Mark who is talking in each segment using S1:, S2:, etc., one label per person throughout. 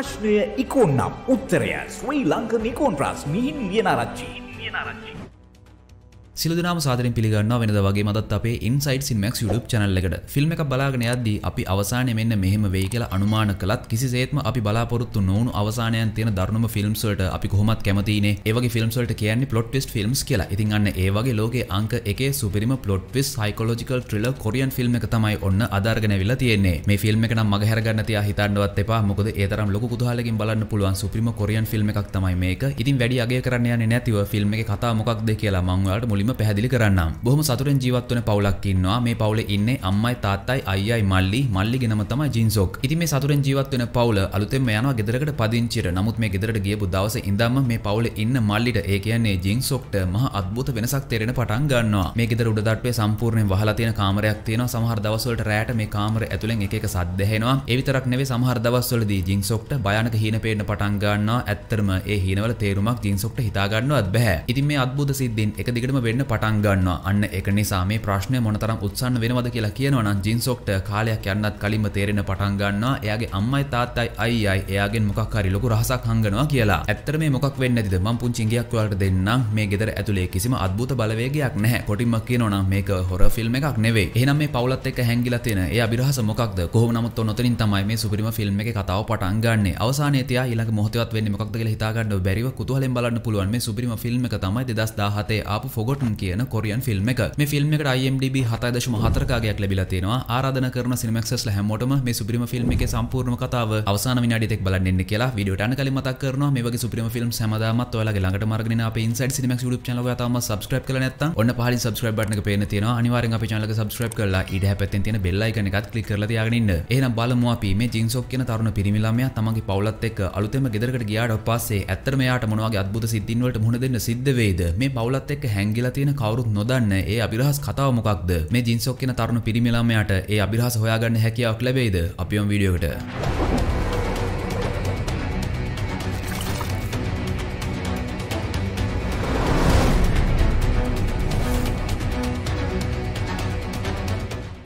S1: ප්‍රශ්නය ඉකොන්නම් උත්තරය ශ්‍රී ලංක නිකෝන්ට්‍රස් මිහින් වියනරච්චි වියනරච්චි සිලදනාම සාදරින් පිළිගන්න වෙනද වගේ මදත් අපේ ඉන්සයිට් සින්මක් YouTube channel එකට ෆිල්ම් එකක් බලාගෙන යද්දී අපි අවසානයේ මෙන්න මෙහෙම වෙයි කියලා අනුමාන කළත් කිසිසේත්ම අපි බලාපොරොත්තු නොවුණු අවසානයන් තියෙන දරුණුම ෆිල්ම්ස් වලට අපි කොහොමත් කැමතිනේ. ඒ වගේ ෆිල්ම්ස් වලට කියන්නේ plot twist films කියලා. ඉතින් අන්න ඒ වගේ ලෝකයේ අංක එකේ සුපිරිම plot twist psychological thriller Korean film එක තමයි ඔන්න අදාරගෙන ඇවිල්ලා තියෙන්නේ. මේ ෆිල්ම් එක නම් මගහැර ගන්න තියා හිතන්නවත් එපා. මොකද ඒ තරම් ලොකු කුතුහලකින් බලන්න පුළුවන් සුපිරිම කොරියන් ෆිල්ම් එකක් තමයි මේක. ඉතින් වැඩි අගය කරන්න යන්නේ නැතිව ෆිල්ම් එකේ කතාව මොකක්ද කියලා මම ඔයාලට මුලින්ම මුලින්ම පැහැදිලි කරන්නම්. බොහොම සතුටෙන් ජීවත් වන පවුලක් ඉන්නවා. මේ පවුලේ ඉන්නේ අම්මයි තාත්තයි අයියයි මල්ලි මල්ලිගෙනම තමයි ජින්සොක්. ඉතින් මේ සතුටෙන් ජීවත් වෙන පවුල අලුතෙන්ම යනවා ගෙදරකට පදිංචියට. නමුත් මේ ගෙදරට ගියපු දවසේ ඉඳන්ම මේ පවුලේ ඉන්න මල්ලිට ඒ කියන්නේ ජින්සොක්ට මහ අද්භූත වෙනසක් තේරෙන පටන් ගන්නවා. මේ ගෙදර උඩ දට්ටුවේ සම්පූර්ණයෙන් වහලා තියෙන කාමරයක් තියෙනවා. සමහර දවස්වලට රැයට මේ කාමර ඇතුළෙන් එක එක සද්ද ඇහෙනවා. ඒ විතරක් නෙවෙයි සමහර දවස්වලදී ජින්සොක්ට භයානක හීන පේන්න පටන් ගන්නවා. ඇත්තටම ඒ හීනවල තේරුමක් ජින්සොක්ට හිතා ගන්නවත් බෑ. ඉතින් මේ අද්භූත සිද්ධීන් එක දිගටම වෙන්න වෙන්න පටන් ගන්නවා අන්න එක නිසා මේ ප්‍රශ්නය මොනතරම් උත්සන්න වෙනවද කියලා කියනවා නම් ජින්සොක්ට කාලයක් යන්නත් කලින්ම තේරෙන පටන් ගන්නවා එයාගේ අම්මයි තාත්තයි අයියයි එයාගෙන් මොකක් හරි ලොකු රහසක් හංගනවා කියලා. ඇත්තට මේ මොකක් වෙන්නේ නැතිද මම පුංචි ඉඟියක් ඔයාලට දෙන්නම් මේ ගෙදර ඇතුලේ කිසිම අද්භූත බලවේගයක් නැහැ. කොටින්ම කියනවා නම් මේක හොර ෆිල්ම් එකක් නෙවෙයි. එහෙනම් මේ පවුලත් එක්ක හැංගිලා තියෙන ඒ අභිරහස මොකක්ද? කොහොම නමුත් ඔන්න ඔතනින් තමයි මේ සුපිරිම ෆිල්ම් එකේ කතාව පටන් ගන්නෙ. අවසානයේ තියා ඊළඟ මොහොතේවත් වෙන්නේ මොකක්ද කියලා හිතා ගන්න බැරිව කුතුහලෙන් බලන්න පුළුවන් මේ සුපිරිම ෆිල්ම් එක තමයි 2017 ආපු ෆොගොට් ඉම්පෝර්ටන් කියන කොරියන් ෆිල්ම් එක මේ ෆිල්ම් එකට IMDb 7.4 කාගයක් ලැබිලා තියෙනවා ආරාධන කරන සිනමැක්සස් ලා හැමෝටම මේ සුපිරිම ෆිල්ම් එකේ සම්පූර්ණම කතාව අවසාන විනාඩිය තෙක් බලන්න ඉන්න කියලා වීඩියෝට යන කලින් මතක් කරනවා මේ වගේ සුපිරිම ෆිල්ම්ස් හැමදාමත් ඔයාලගේ ළඟට මාර්ගෙන එන අපේ Inside Cinemax YouTube channel එක තාම subscribe කරලා නැත්නම් ඔන්න පහලින් subscribe button එක පේන්න තියෙනවා අනිවාර්යෙන් අපේ channel එක subscribe කරලා ඉඩ හැපැත්තෙන් තියෙන bell icon එකත් click කරලා තියාගෙන ඉන්න එහෙනම් බලමු අපි මේ ජින්සොක් කියන තරුණ පිරිමි ළමයා තමන්ගේ පවුලත් එක්ක අලුතෙන්ම ගෙදරකට ගියාට පස්සේ ඇත්තටම එයාට මොනවාගේ අද්භූත සිද්ධීන් වලට මුහුණ දෙන්න සිද්ධ වෙයිද මේ පවුලත් එක්ක හැංගිලා කියලා තියෙන කවුරුත් නොදන්න ඒ අභිරහස් කතාව මොකක්ද මේ ජින්සොක් කියන තරුණ පිරිමි ළමයාට ඒ අභිරහස හොයාගන්න හැකියාවක් ලැබෙයිද අපියම් වීඩියෝකට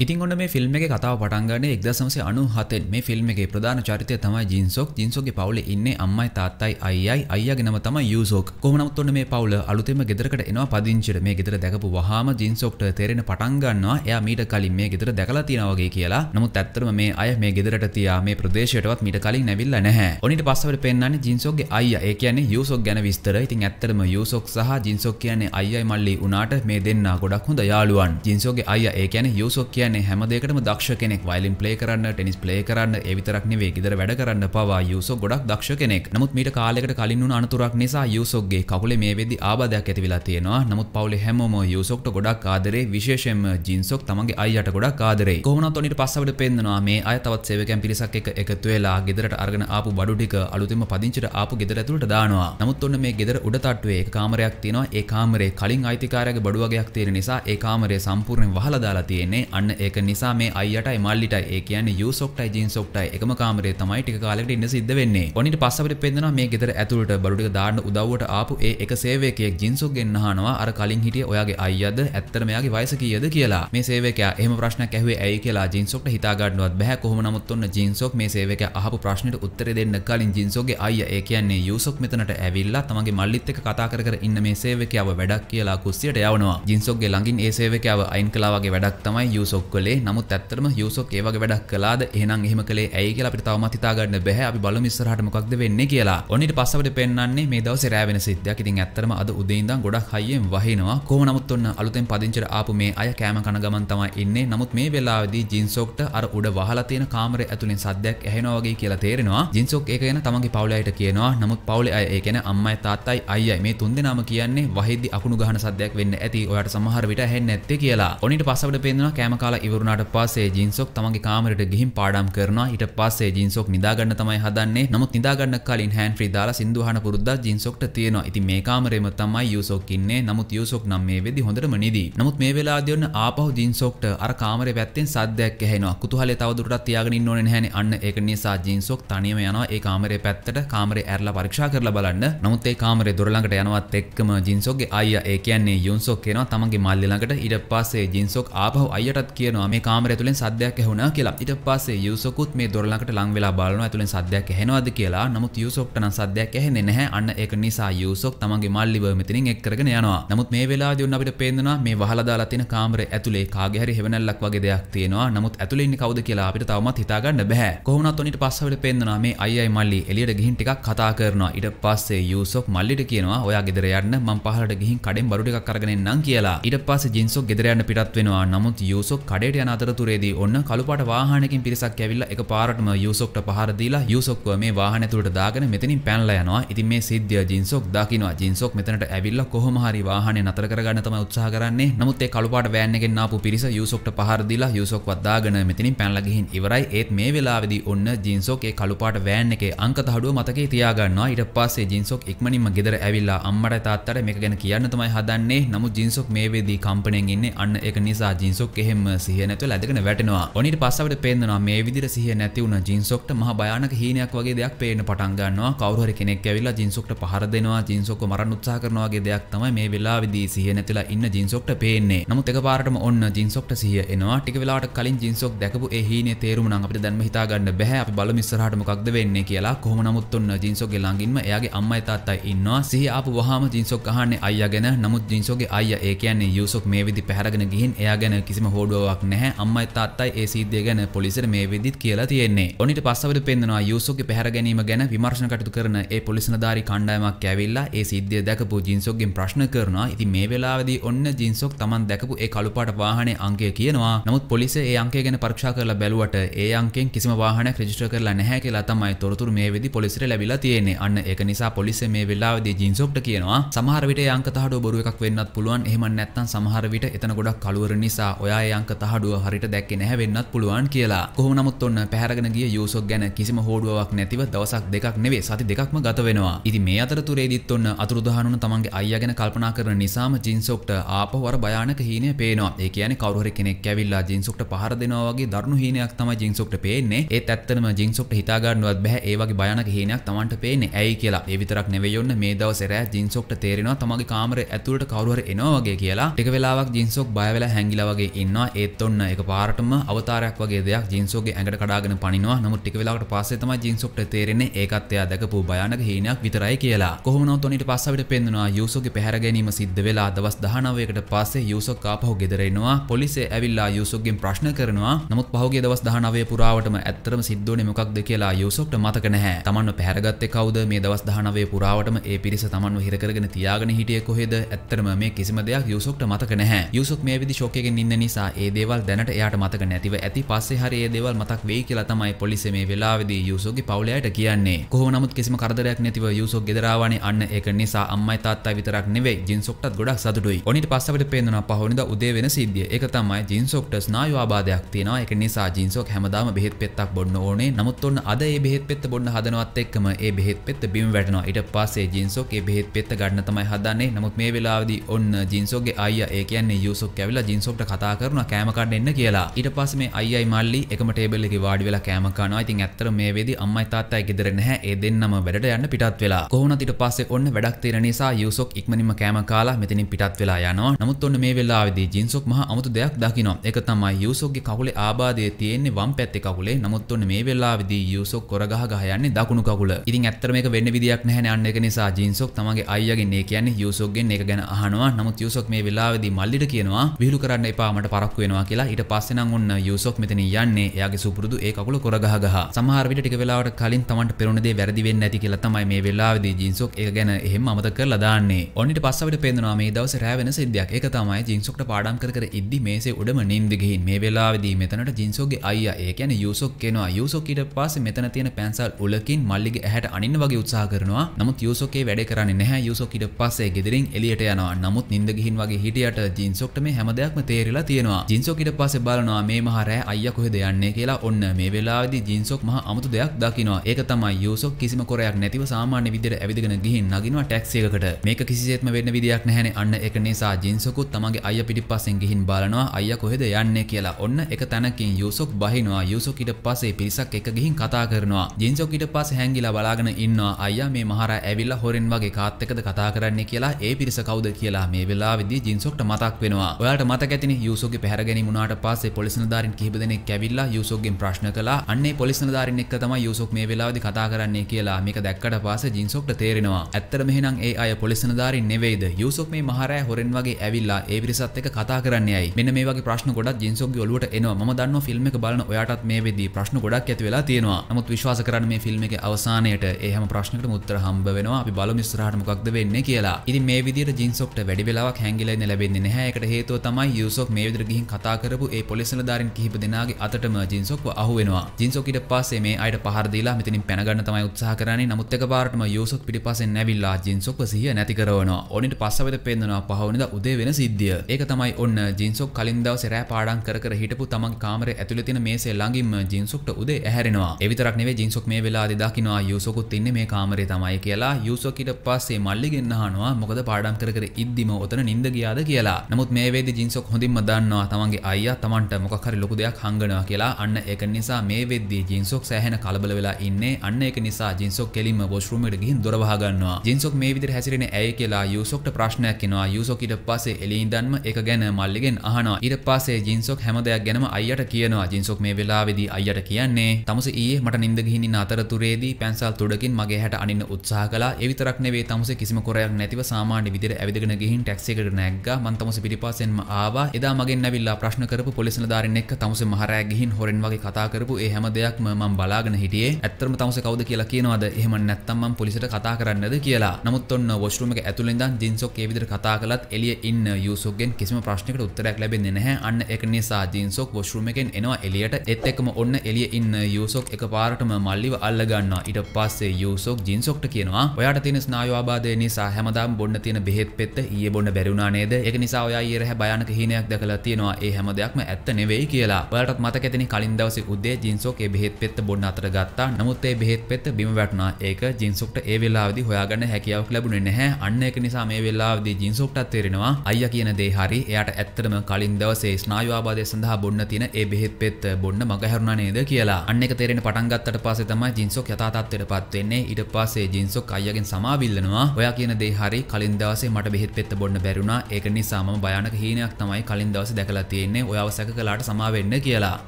S1: ඉතින් ඔන්න මේ ෆිල්ම් එක කතාව පටන් ගන්නේ 1997 මේ ෆිල්ම් එකේ ප්‍රධාන චරිතය තමයි ජින්සොක්. ජින්සොක්ගේ පවුලේ ඉන්නේ අම්මයි තාත්තයි අයියයි අයියාගේ නම තමයි යූසොක්. කොහොම නමුත් ඔන්න මේ පවුල අලුතෙන්ම ගෙදරකට එනවා පදිංචිට. මේ ගෙදර දැකපු වහාම ජින්සොක්ට තේරෙන පටන් ගන්නවා එයා මීට කලින් මේ ගෙදර දැකලා තියෙනවා වගේ කියලා. නමුත් ඇත්තටම මේ අය මේ ගෙදරට තියා මේ ප්‍රදේශයටවත් මීට කලින් නැවිල්ලා නැහැ. ඔනිට පස්සවට පෙන්වන්නේ ජින්සොක්ගේ අයියා. ඒ කියන්නේ යූසොක් ගැන විස්තර. ඉතින් ඇත්තටම යූසොක් සහ ජින්සොක් කියන්නේ අයියයි මල්ලි උනාට මේ දෙන්නා ගොඩක් හොඳ යාළුවන්. ජින්සොක්ගේ අයියා ඒ කියන්නේ යූසොක් කියන්නේ කියන හැමදකට දක්ෂ කෙනෙක් වයිලින් පලේ කරන්න ටෙනිස් පලේ කරන්න එවිතරක්නෙවේ ගෙදර වැඩ කරන්න පවා යුසෝ ගොඩක් දක්ෂ කෙනෙක් නමුත් මීට කාලෙකට කලින් වුණ අනතුරක් නිසා යුසෝගේ කකුලේ මේ වෙදි ආබාධයක් ඇතිවෙලා තියෙනවා නමුත් පවුලේ හැමෝම යුසොක්ට ගොඩක් ආදරේ විශේෂයෙන්ම ජින්සොක් තමගේ අයියට ගොඩක් ආදරේ කොහොමනත් ඔනිට පස්සවට පෙන්නවා මේ අය තවත් සේවකයන් පිරිසක් එක එකතු වෙලා ගෙදරට අරගෙන ආපු බඩු ටික අලුතෙන්ම පදිංචිට ආපු ගෙදර ඇතුළට දානවා නමුත් ඔන්න මේ ගෙදර උඩ තට්ටුවේ එක කාමරයක් තියෙනවා ඒ කාමරේ කලින් අයිතිකාරයාගේ බඩු වගේක් තියෙන නිසා ඒ කාමරය සම්පූර්ණයෙන් වහලා දාලා තියෙන්නේ අන්න ඒක නිසා මේ අයියටයි මල්ලිටයි ඒ කියන්නේ යූසොක්ටයි ජීන්සොක්ටයි එකම කාමරේ තමයි ටික කාලෙකට ඉන්න සිද්ධ වෙන්නේ. ඔනිට පස්ස අපිට පෙන්නනවා මේ ගෙදර ඇතුළට බඩු ටික දාන්න උදව්වට ආපු ඒ එක සේවකයෙක් ජින්සොක් ගෙන් අහනවා අර කලින් හිටිය ඔයාගේ අයියාද ඇත්තටම එයාගේ වයස කීයද කියලා. මේ සේවකයා එහෙම ප්‍රශ්නයක් ඇහුවේ ඇයි කියලා ජින්සොක්ට හිතා ගන්නවත් බෑ කොහොම නමුත් ඔන්න ජින්සොක් මේ සේවකයා අහපු ප්‍රශ්නෙට උත්තර දෙන්න කලින් ජින්සොක්ගේ අයියා ඒ කියන්නේ යූසොක් මෙතනට ඇවිල්ලා තමගේ මල්ලිත් එක්ක කතා කර කර ඉන්න මේ සේවකයාව වැඩක් කියලා කුස්සියට යවනවා. ජින්සොක්ගේ ළඟින් ඒ සේවකයාව අයින් කළා වගේ වැඩක් තමයි යූසොක් කලේ නමුත් ඇත්තරම යුසෝක් ඒවගේ වැඩක් කලාද එහෙනම් එහෙම කලේ ඇයි කියලා අපිට තවමත් හිතාගන්න බැහැ අපි බලමු ඉස්සරහට මොකක්ද වෙන්නේ කියලා. ඔන්න ඊට පස්සවට පෙන්වන්නේ මේ දවසේ රෑ වෙන සිද්ධියක්. ඉතින් ඇත්තරම අද උදේ ඉඳන් ගොඩක් හයියෙන් වහිනවා. කොහොම නමුත් ඔන්න අලුතෙන් පදිංචිට ආපු මේ අය කෑම කන ගමන් තමයි ඉන්නේ. නමුත් මේ වෙලාවේදී ජින්සෝක්ට අර උඩ වහලා තියෙන කාමරේ ඇතුලෙන් සද්දයක් ඇහෙනවා වගේ කියලා තේරෙනවා. ජින්සෝක් ඒක ගැන තමන්ගේ පවුලේ අයට කියනවා. නමුත් පවුලේ අය ඒ ගැන අම්මයි තාත්තයි අයියයි මේ තුන්දෙනාම කියන්නේ වහිද්දි අකුණු ගහන සද්දයක් වෙන්න ඇති. ඔයාට සමහර විට ඇහෙන්නේ නැත්තේ කියලා. ඔනිට පස්සවට පේනවා කෑම කාලා ඉවරුණට පස්සේ ජීන්සොක් තමගේ කාමරට ගිහින් පාඩම් කරනවා ඊට පස්සේ ජීන්සොක් නිදාගන්න තමයි හදන්නේ නමුත් නිදාගන්න කලින් හෑන් ෆ්‍රී දාලා සින්දු අහන පුරුද්දක් ජීන්සොක්ට තියෙනවා ඉතින් මේ කාමරේම තමයි යූසොක් ඉන්නේ නමුත් යූසොක් නම් මේ වෙදි හොඳටම නිදි නමුත් මේ වෙලාවදී ඔන්න ආපහු ජීන්සොක්ට අර කාමරේ පැත්තෙන් සද්දයක් ඇහෙනවා කුතුහලයේ තවදුරටත් තියාගෙන ඉන්න ඕනේ නැහනේ අන්න ඒක නිසා ජීන්සොක් තනියම යනවා ඒ කාමරේ පැත්තට කාමරේ ඇරලා පරීක්ෂා කරලා බලන්න නමුත් ඒ කාමරේ දොර ළඟට යනවත් එක්කම ජීන්සොක්ගේ අයියා ඒ කියන්නේ යුන්සොක් එනවා තමන්ගේ මල්ලි ළඟට ඊට පස්සේ ජීන්සොක් ආපහු අයියටත් කියන කියනවා මේ කාමර ඇතුලෙන් සද්දයක් ඇහුණා කියලා. ඊට පස්සේ යූසොකුත් මේ දොර ළඟට ලං වෙලා බලනවා ඇතුලෙන් සද්දයක් ඇහෙනවද කියලා. නමුත් යූසොක්ට නම් සද්දයක් ඇහෙන්නේ නැහැ. අන්න ඒක නිසා යූසොක් තමන්ගේ මල්ලිව මෙතනින් එක් කරගෙන යනවා. නමුත් මේ වෙලාවේදී උන් අපිට පේනවා මේ වහලා දාලා තියෙන කාමරේ ඇතුලේ කාගේ හරි හෙවණල්ලක් වගේ දෙයක් තියෙනවා. නමුත් ඇතුලේ ඉන්නේ කවුද කියලා අපිට තවමත් හිතා ගන්න බෑ. කොහොමවත් උන්ට පස්ස අපිට පේනවා මේ අයියයි මල්ලි එළියට ගිහින් ටිකක් කතා කරනවා. ඊට පස්සේ යූසොක් මල්ලිට කියනවා ඔයා ගෙදර යන්න මම පහළට ගිහින් කඩෙන් බඩු ටිකක් අරගෙන එන්නම් කියලා. ඊට පස්සේ ජින්සොක් ගෙදර යන්න පිටත් වෙනවා. නමුත් යූසොක් කඩේට යන අතරතුරේදී ඔන්න කළුපාට වාහනකින් පිරිසක් ඇවිල්ලා එක පාරටම යූසොක්ට පහර දීලා යූසොක්ව මේ වාහනේ තුලට දාගෙන මෙතනින් පැනලා යනවා. ඉතින් මේ සිද්ධිය ජින්සොක් දකිනවා. ජින්සොක් මෙතනට ඇවිල්ලා කොහොම හරි වාහනේ නතර කරගන්න තමයි උත්සාහ කරන්නේ. නමුත් ඒ කළුපාට වෑන් එකෙන් ආපු පිරිස යූසොක්ට පහර දීලා යූසොක්වත් දාගෙන මෙතනින් පැනලා ගිහින් ඉවරයි. ඒත් මේ වෙලාවේදී ඔන්න ජින්සොක් ඒ කළුපාට වෑන් එකේ අංක තහඩුව මතකේ තියාගන්නවා. ඊට පස්සේ ජින්සොක් ඉක්මනින්ම ගෙදර ඇවිල්ලා අම්මට තාත්තට මේක ගැන කියන්න තමයි හදන්නේ. නමුත් ජින්සොක් මේ වෙදී කම්පණයෙන් ඉන්නේ. අන්න ඒක නිසා ජින්සොක් එහෙම සිහ නැතු ඇදගෙන වැටෙනවා ඔනිට පස්සවට පේෙන්න්නවා මේ විදිර සිහ නැතිවුණ ජින්සොක්ට මහ භයනක හීනයක් වගේ දෙයක් පේන පටන්ගන්නවා කවරහ කෙනෙක් ඇවිල්ලා ජින්සොක්ට පහර දෙෙනවා ජින්සොක් මරන්න උත්සා කරනවාගේ දෙයක් තමයි මේ වෙලා විදී සිහ නැතිලා ඉන්න ජින්සොක්ට පේන්නේ නමුත් එක පාරටම ඔන්න ජින්සොක්ට සිහ එනවා ටික වෙලාට කලින් ජින්සොක් දැකපු හීනේ තේරුමන අපට දැන්ම හිතාගන්න බැහැ අපි බල මිස්සරහට මොකක්ද වෙන්නේ කියලා කොහොම නමුත් ඔන්න ජින්සොක්ගේ ළඟින්ම එයාගේ අම්මයි තාත්තයි ඉන්නවා සිහ ආපු වහාම ජින්සොක් අහන්නේ අයියා ගැන නමුත් ජින්සොගේ අයියා ඒ කියන්නේ යූසොක් මේ විදි පැහැරගෙන ගිහින් එයා ගැන කිසිම හෝඩුවක් කතාවක් නැහැ අම්මයි තාත්තයි ඒ සිද්ධිය ගැන පොලිසියට මේ වෙද්දිත් කියලා තියෙන්නේ. ඔනිට පස්සවද පෙන්නවා යූසුගේ පැහැර ගැනීම ගැන විමර්ශන කටයුතු කරන ඒ පොලිස් නිලධාරී කණ්ඩායමක් ඇවිල්ලා ඒ සිද්ධිය දැකපු ජින්සොක්ගෙන් ප්‍රශ්න කරනවා. ඉතින් මේ වෙලාවේදී ඔන්න ජින්සොක් Taman දැකපු ඒ කළු පාට වාහනේ අංකය කියනවා. නමුත් පොලිසිය ඒ අංකය ගැන පරීක්ෂා කරලා බැලුවට ඒ අංකයෙන් කිසිම වාහනයක් රෙජිස්ටර් කරලා නැහැ කියලා තමයි තොරතුරු මේ වෙද්දි පොලිසියට ලැබිලා තියෙන්නේ. අන්න ඒක නිසා පොලිසිය මේ වෙලාවේදී ජින්සොක්ට කියනවා සමහර විට ඒ අංක තහඩුව බොරු එකක් වෙන්නත් පුළුවන්. එහෙම නැත්නම් සමහර විට එතන ගොඩක් කලුවර නිසා ඔයා ඒ අංක තහඩුව හරිට දැක්කෙ නැහැ වෙන්නත් පුළුවන් කියලා. කොහොම නමුත් ඔන්න පැහැරගෙන ගිය යූසොක් ගැන කිසිම හෝඩුවක් නැතිව දවසක් දෙකක් නෙවෙයි සති දෙකක්ම ගත වෙනවා. ඉතින් මේ අතරතුරේදීත් ඔන්න අතුරුදහන් වුණ තමන්ගේ අයියා ගැන කල්පනා කරන නිසාම ජින්සොක්ට ආපහු අර භයානක හීනය පේනවා. ඒ කියන්නේ කවුරු හරි කෙනෙක් ඇවිල්ලා ජින්සොක්ට පහර දෙනවා වගේ දරුණු හීනයක් තමයි ජින්සොක්ට පේන්නේ. ඒත් ඇත්තටම ජින්සොක්ට හිතා ගන්නවත් බැහැ ඒ වගේ භයානක හීනයක් තමන්ට පේන්නේ ඇයි කියලා. ඒ විතරක් නෙවෙයි ඔන්න මේ දවසේ රෑ ජින්සොක්ට තේරෙනවා තමන්ගේ කාමරේ ඇතුළට කවුරු හරි එනවා වගේ කියලා. ටික වෙලාවක් ජින්සොක් බය වෙලා හැංගිලා වගේ ඉන්නවා. ඒත් ඒත් ඔන්න එක පාරටම අවතාරයක් වගේ දෙයක් ජින්සෝගේ ඇඟට කඩාගෙන පනිනවා නමුත් ටික වෙලාවකට පස්සේ තමයි ජින්සොක්ට තේරෙන්නේ ඒකත් එයා දැකපු භයානක හීනයක් විතරයි කියලා. කොහොම නමුත් ඔන්න ඊට පස්සේ අපිට පේනවා යූසෝගේ පැහැර ගැනීම සිද්ධ වෙලා දවස් 19කට පස්සේ යූසෝක් ආපහු ගෙදර එනවා. පොලිසිය ඇවිල්ලා යූසෝක්ගෙන් ප්‍රශ්න කරනවා. නමුත් පහුගිය දවස් 19 පුරාවටම ඇත්තටම සිද්ධ වුණේ මොකක්ද කියලා යූසෝක්ට මතක නැහැ. තමන්ව පැහැරගත්තේ කවුද? මේ දවස් 19 පුරාවටම ඒ පිරිස තමන්ව හිර කරගෙන තියාගෙන හිටියේ කොහෙද? ඇත්තටම මේ කිසිම දෙයක් යූසෝක්ට මතක නැහැ. යූසෝක් මේ විදි ෂොක් එකෙන් ඉන්න නිසා ඒ දේ දේවල් දැනට එයාට මතක නැතිව ඇති පස්සේ හරි ඒ දේවල් මතක් වෙයි කියලා තමයි පොලිසිය මේ වෙලාවේදී යූසෝගේ පවුලයට කියන්නේ. කොහොම නමුත් කිසිම කරදරයක් නැතිව යූසෝ ගෙදර ආවනේ අන්න ඒක නිසා අම්මයි තාත්තයි විතරක් නෙවෙයි ජින්සොක්ටත් ගොඩක් සතුටුයි. ඔනිට පස්සේ අපිට පේනවා පහවෙනිදා උදේ වෙන සිද්ධිය. ඒක තමයි ජින්සොක්ට ස්නායු ආබාධයක් තියෙනවා. ඒක නිසා ජින්සොක් හැමදාම බෙහෙත් පෙත්තක් බොන්න ඕනේ. නමුත් ඔන්න අද ඒ බෙහෙත් පෙත්ත බොන්න හදනවත් එක්කම ඒ බෙහෙත් පෙත්ත බිම වැටෙනවා. ඊට පස්සේ ජින්සොක් ඒ බෙහෙත් පෙත්ත ගන්න තමයි හදන්නේ. නමුත් මේ වෙලාවේදී ඔන්න ජින්සොක්ගේ අයියා ඒ කියන්නේ යූසොක් ඇවිල්ලා ජින්සොක්ට කතා කරනවා කෑම කන්න එන්න කියලා ඊට පස්සේ මේ අයියයි මල්ලි එකම ටේබල් එකේ වාඩි වෙලා කෑම කනවා ඉතින් ඇත්තට මේ වෙදී අම්මයි තාත්තයි ගෙදර නැහැ ඒ දෙන්නම වැඩට යන්න පිටත් වෙලා කොහොමද ඊට පස්සේ ඔන්න වැඩක් තියෙන නිසා යූසොක් ඉක්මනින්ම කෑම කාලා මෙතනින් පිටත් වෙලා යනවා නමුත් ඔන්න මේ වෙලාවේදී ජින්සොක් මහා අමුතු දෙයක් දකිනවා ඒක තමයි යූසොක්ගේ කකුලේ ආබාධය තියෙන්නේ වම් පැත්තේ කකුලේ නමුත් ඔන්න මේ වෙලාවේදී යූසොක් කොරගහ ගහ යන්නේ දකුණු කකුල ඉතින් ඇත්තට මේක වෙන්න විදියක් නැහැ නේ අන්න ඒක නිසා ජින්සොක් තමගේ අයියාගෙන් ඒ කියන්නේ යූසොක්ගෙන් ඒක ගැන අහනවා නමුත් යූසොක් මේ වෙලාවේදී මල්ලිට කියනවා විහිළු කරන්න එපා මට පරක්කු වෙනවා වෙනවා කියලා ඊට පස්සේ නම් ඔන්න යූසොක් මෙතන යන්නේ එයාගේ සුපුරුදු ඒ කකුල කොරගහ ගහ. සමහර විට ටික වෙලාවකට කලින් Tamanට පෙරුණ දේ වැරදි වෙන්නේ නැති කියලා තමයි මේ වෙලාවේදී ජින්සොක් ඒක ගැන එහෙම අමතක කරලා දාන්නේ. ඔන්න ඊට පස්සේ අපිට පේනවා මේ දවසේ රෑ වෙන සිද්ධියක්. ඒක තමයි ජින්සොක්ට පාඩම් කර කර ඉද්දි මේසේ උඩම නිින්ද ගිහින් මේ වෙලාවේදී මෙතනට ජින්සොක්ගේ අයියා ඒ කියන්නේ යූසොක් කෙනවා. යූසොක් ඊට පස්සේ මෙතන තියෙන පැන්සල් උලකින් මල්ලිගේ ඇහැට අනින්න වගේ උත්සාහ කරනවා. නමුත් යූසොක්ේ වැඩේ කරන්නේ නැහැ. යූසොක් ඊට පස්සේ ගෙදරින් එළියට යනවා. නමුත් නිින්ද ගිහින් වගේ හිටියට ජින්සොක්ට මේ හැම දෙයක්ම තේරිලා තියෙනවා. ජින්සෝකට පස බලනවා මේ මහරෑ අය කොහෙද යන්නේ කියලා ඔන්න මේ වෙලාදි ජින්සොක් මහ අමුතු දෙයක් දකිනවා ඒක තමයි යෝසොක් කිසිම කොරයක් නැතිව සාමාන්‍ය විදිර ඇවිදගෙන ගිහින් නගිනවා ටැක්සේකට මේක කිසිසේත්ම වෙන්න විදියක් නැහැන අන්න එක නිසා ජින්සොකුත් තමගේ අය පිටි පස්සෙන් ගිහින් බලනවා අය කොහෙද යන්නේ කියලා ඔන්න එක තැනකින් යෝසොක් බහිනවා යෝසොකිට පසේ පිරිසක් එක ගිහින් කතා කරනවා ජින්සොකිට පස හැංගිලා බලාගෙන ඉන්නවා අයියා මේ මහරා ඇවිල්ලා හොරෙන් වගේ කාත් එක්කද කතා කරන්නේ කියලා ඒ පිරිස කවුද කියලා මේ වෙලාවේදී ජින්සොක්ට මතක් වෙනවා. ඔයාලට මතක ඇතිනේ යූසෝගේ පැහැරගෙන ගැන මුණට පස්සේ පොලිසනධාරින් කිහිප දෙනෙක් ඇවිල්ලා යුසොක්ගෙන් ප්‍රශ්න කළා අන්නේ පොලිසනධාරින් එක්ක තමයි යුසොක් මේ වෙලාවේදී කතා කරන්නේ කියලා මේක දැක්කට පස්සේ ජින්සොක්ට තේරෙනවා ඇත්තටම එහෙනම් ඒ අය පොලිසනධාරින් නෙවෙයිද යුසොක් මේ මහරෑ හොරෙන් වගේ ඇවිල්ලා ඒ පිරිසත් එක්ක කතා කරන්නේ ඇයි මෙන්න මේ වගේ ප්‍රශ්න ගොඩක් ජින්සොක්ගේ ඔලුවට එනවා මම දන්නවා ෆිල්ම් එක බලන ඔයාටත් මේ වෙදී ප්‍රශ්න ගොඩක් ඇති වෙලා තියෙනවා නමුත් විශ්වාස කරන්න මේ ෆිල්ම් එකේ අවසානයේට ඒ හැම ප්‍රශ්නකටම උත්තර හම්බ වෙනවා අපි බලමු ඉස්සරහට මොකක්ද වෙන්නේ කියලා ඉතින් මේ විදිහට ජින්සොක්ට වැඩි වෙලාවක් හැංගිලා ඉන්න ලැබෙන්නේ නැහැ ඒකට හේතුව තමයි යුසොක් මේ විදිහට ගිහින් කතා කතාකරපු ඒ පොලිසනධාරින් කිහිප දෙනාගේ අතට ජින්සොක්ව අහුවෙනවා ජින්සොකිට පස්සේ මේ අයට පහර දීලා මෙතනින් පැනගන්න තමයි උත්සාහ කරන්නේ නමුත් එකපාරටම යූසොක් පිටිපස්සෙන් නැවිල්ලා ජින්සොක්ව සිහිය නැති කරවනවා ඔනිට පස්සවෙත පෙන්නවා පහවනද උදේ වෙන සිද්ධිය ඒක තමයි ඔන්න ජින්සොක් කලින් දවසේ රෑ පාඩම් කර කර හිටපු තමන් කාමරේ ඇතුළේ තියෙන මේසේ ළඟින්ම ජින්සොක්ට උදේ ඇහැරෙනවා ඒ විතරක් නෙවෙයි ජින්සොක් මේ වෙලාවේ දකින්නවා යූසොකුත් ඉන්නේ මේ කාමරේ තමයි කියලා යූසොකිට පස්සේ මල්ලිගෙන් අහනවා මොකද පාඩම් කර කර ඉද්දිම ඔතන නිින්ද ගියාද කියලා. නමුත් මේ වේදි ජින්සොක් හොඳින්ම දන්නවා තමන්ගේ තමන්ගේ අය තමන්ට මොකරි ලොකු දෙයක් හංගනවා කියලා අන්න එක නිසා මේ වෙද්දී ජින්සොක් සෑහන කලබල වෙලා ඉන්න අන්න එක නිසා ජින්සොක් කෙලින්ම බොස්රූමට ගිහින් දොරවහගන්නවා ජින්සොක් මේ විදිහට හැසිරෙන ඇය කියලා යූසොක්ට ප්‍රශ්නයක් එනවා යූසොක් ඊට පස්සේ එළින්දන්ම ඒක ගැන මල්ලිගෙන් අහනවා ඊට පස්සේ ජින්සොක් හැම දෙයක් ගැනම අයියට කියනවා ජින්සොක් මේ වෙලාවේදී අයියට කියන්නේ තමුස ඊයේ මට නිින්ද ගිහින් ඉන්න අතරතුරේදී පැන්සල් තුඩකින් මගේ හැට අනින්න උත්සාහ කළා ඒ විතරක් නෙවෙයි තමුස කිසිම කොරයක් නැතිව සාමාන්‍ය විදිහට ඇවිදගෙන ගිහින් ටැක්සි එකට නැග්ගා මං තමුස පිටිපස්සෙන්ම ආවා එදා මගෙන් ඇවිල්ලා ප්‍රශ්න කරපු පොලිස් නිලධාරීන් එක්ක තමුසේ මහරෑ ගිහින් හොරෙන් වගේ කතා කරපු ඒ හැම දෙයක්ම මම බලාගෙන හිටියේ. ඇත්තටම තමුසේ කවුද කියලා කියනවද? එහෙම නැත්නම් මම පොලිසියට කතා කරන්නද කියලා. නමුත් ඔන්න වොෂ්රූම් එක ඇතුළේ ඉඳන් ජින්සොක් ඒ විදිහට කතා කළත් එළිය ඉන්න යූසොක්ගෙන් කිසිම ප්‍රශ්නයකට උත්තරයක් ලැබෙන්නේ නැහැ. අන්න ඒක නිසා ජින්සොක් වොෂ්රූම් එකෙන් එනවා එළියට. ඒත් එක්කම ඔන්න එළිය ඉන්න යූසොක් එකපාරටම මල්ලිව අල්ලගන්නවා. ඊට පස්සේ යූසොක් ජින්සොක්ට කියනවා ඔයාට තියෙන ස්නායු ආබාධය නිසා හැමදාම බොන්න තියෙන බෙහෙත් පෙත්ත ඊයේ බොන්න බැරි වුණා නේද? ඒක නිසා ඔයා ඊයේ රැහැ භයානක හීනයක් දැකලා තියෙනවා. ඒ හැම දෙයක්ම ඇත්ත නෙවෙයි කියලා ඔයාලටත් මතකෙතෙන කලින් දවසේ උදේ ජින්සෝක් ඒ බෙහෙත් පෙත්ත බොන්න අතර ගත්තා නමුත් ඒ බෙහෙත් පෙත්ත බිම වැටුණා ඒක ජින්සොක්ට ඒ වෙලාවේදී හොයාගන්න හැකියාවක් ලැබුණේ නැහැ අන්න ඒක නිසා මේ වෙලාවේදී ජින්සොක්ටත් තේරෙනවා අයියා කියන දේ හරි එයාට ඇත්තටම කලින් දවසේ ස්නායු ආබාධය සඳහා බොන්න තියෙන ඒ බෙහෙත් පෙත්ත බොන්න මගහැරුණා නේද කියලා අන්න ඒක තේරෙන පටන් ගත්තට පස්සේ තමයි ජින්සොක් යථා තත්ත්වයටපත් වෙන්නේ ඊට පස්සේ ජින්සොක් අයියාගෙන් සමාවිල්ලනවා ඔයා කියන දේ හරි කලින් දවසේ මට බෙහෙත් පෙත්ත බොන්න බැරිුණා ඒක නිසා මම භයානක හීනයක් තමයි කලින් දවසේ දැකලා තියෙන්නේ තියෙන්නේ ඔයාව සැක කලාට සමාවෙන්න කියලා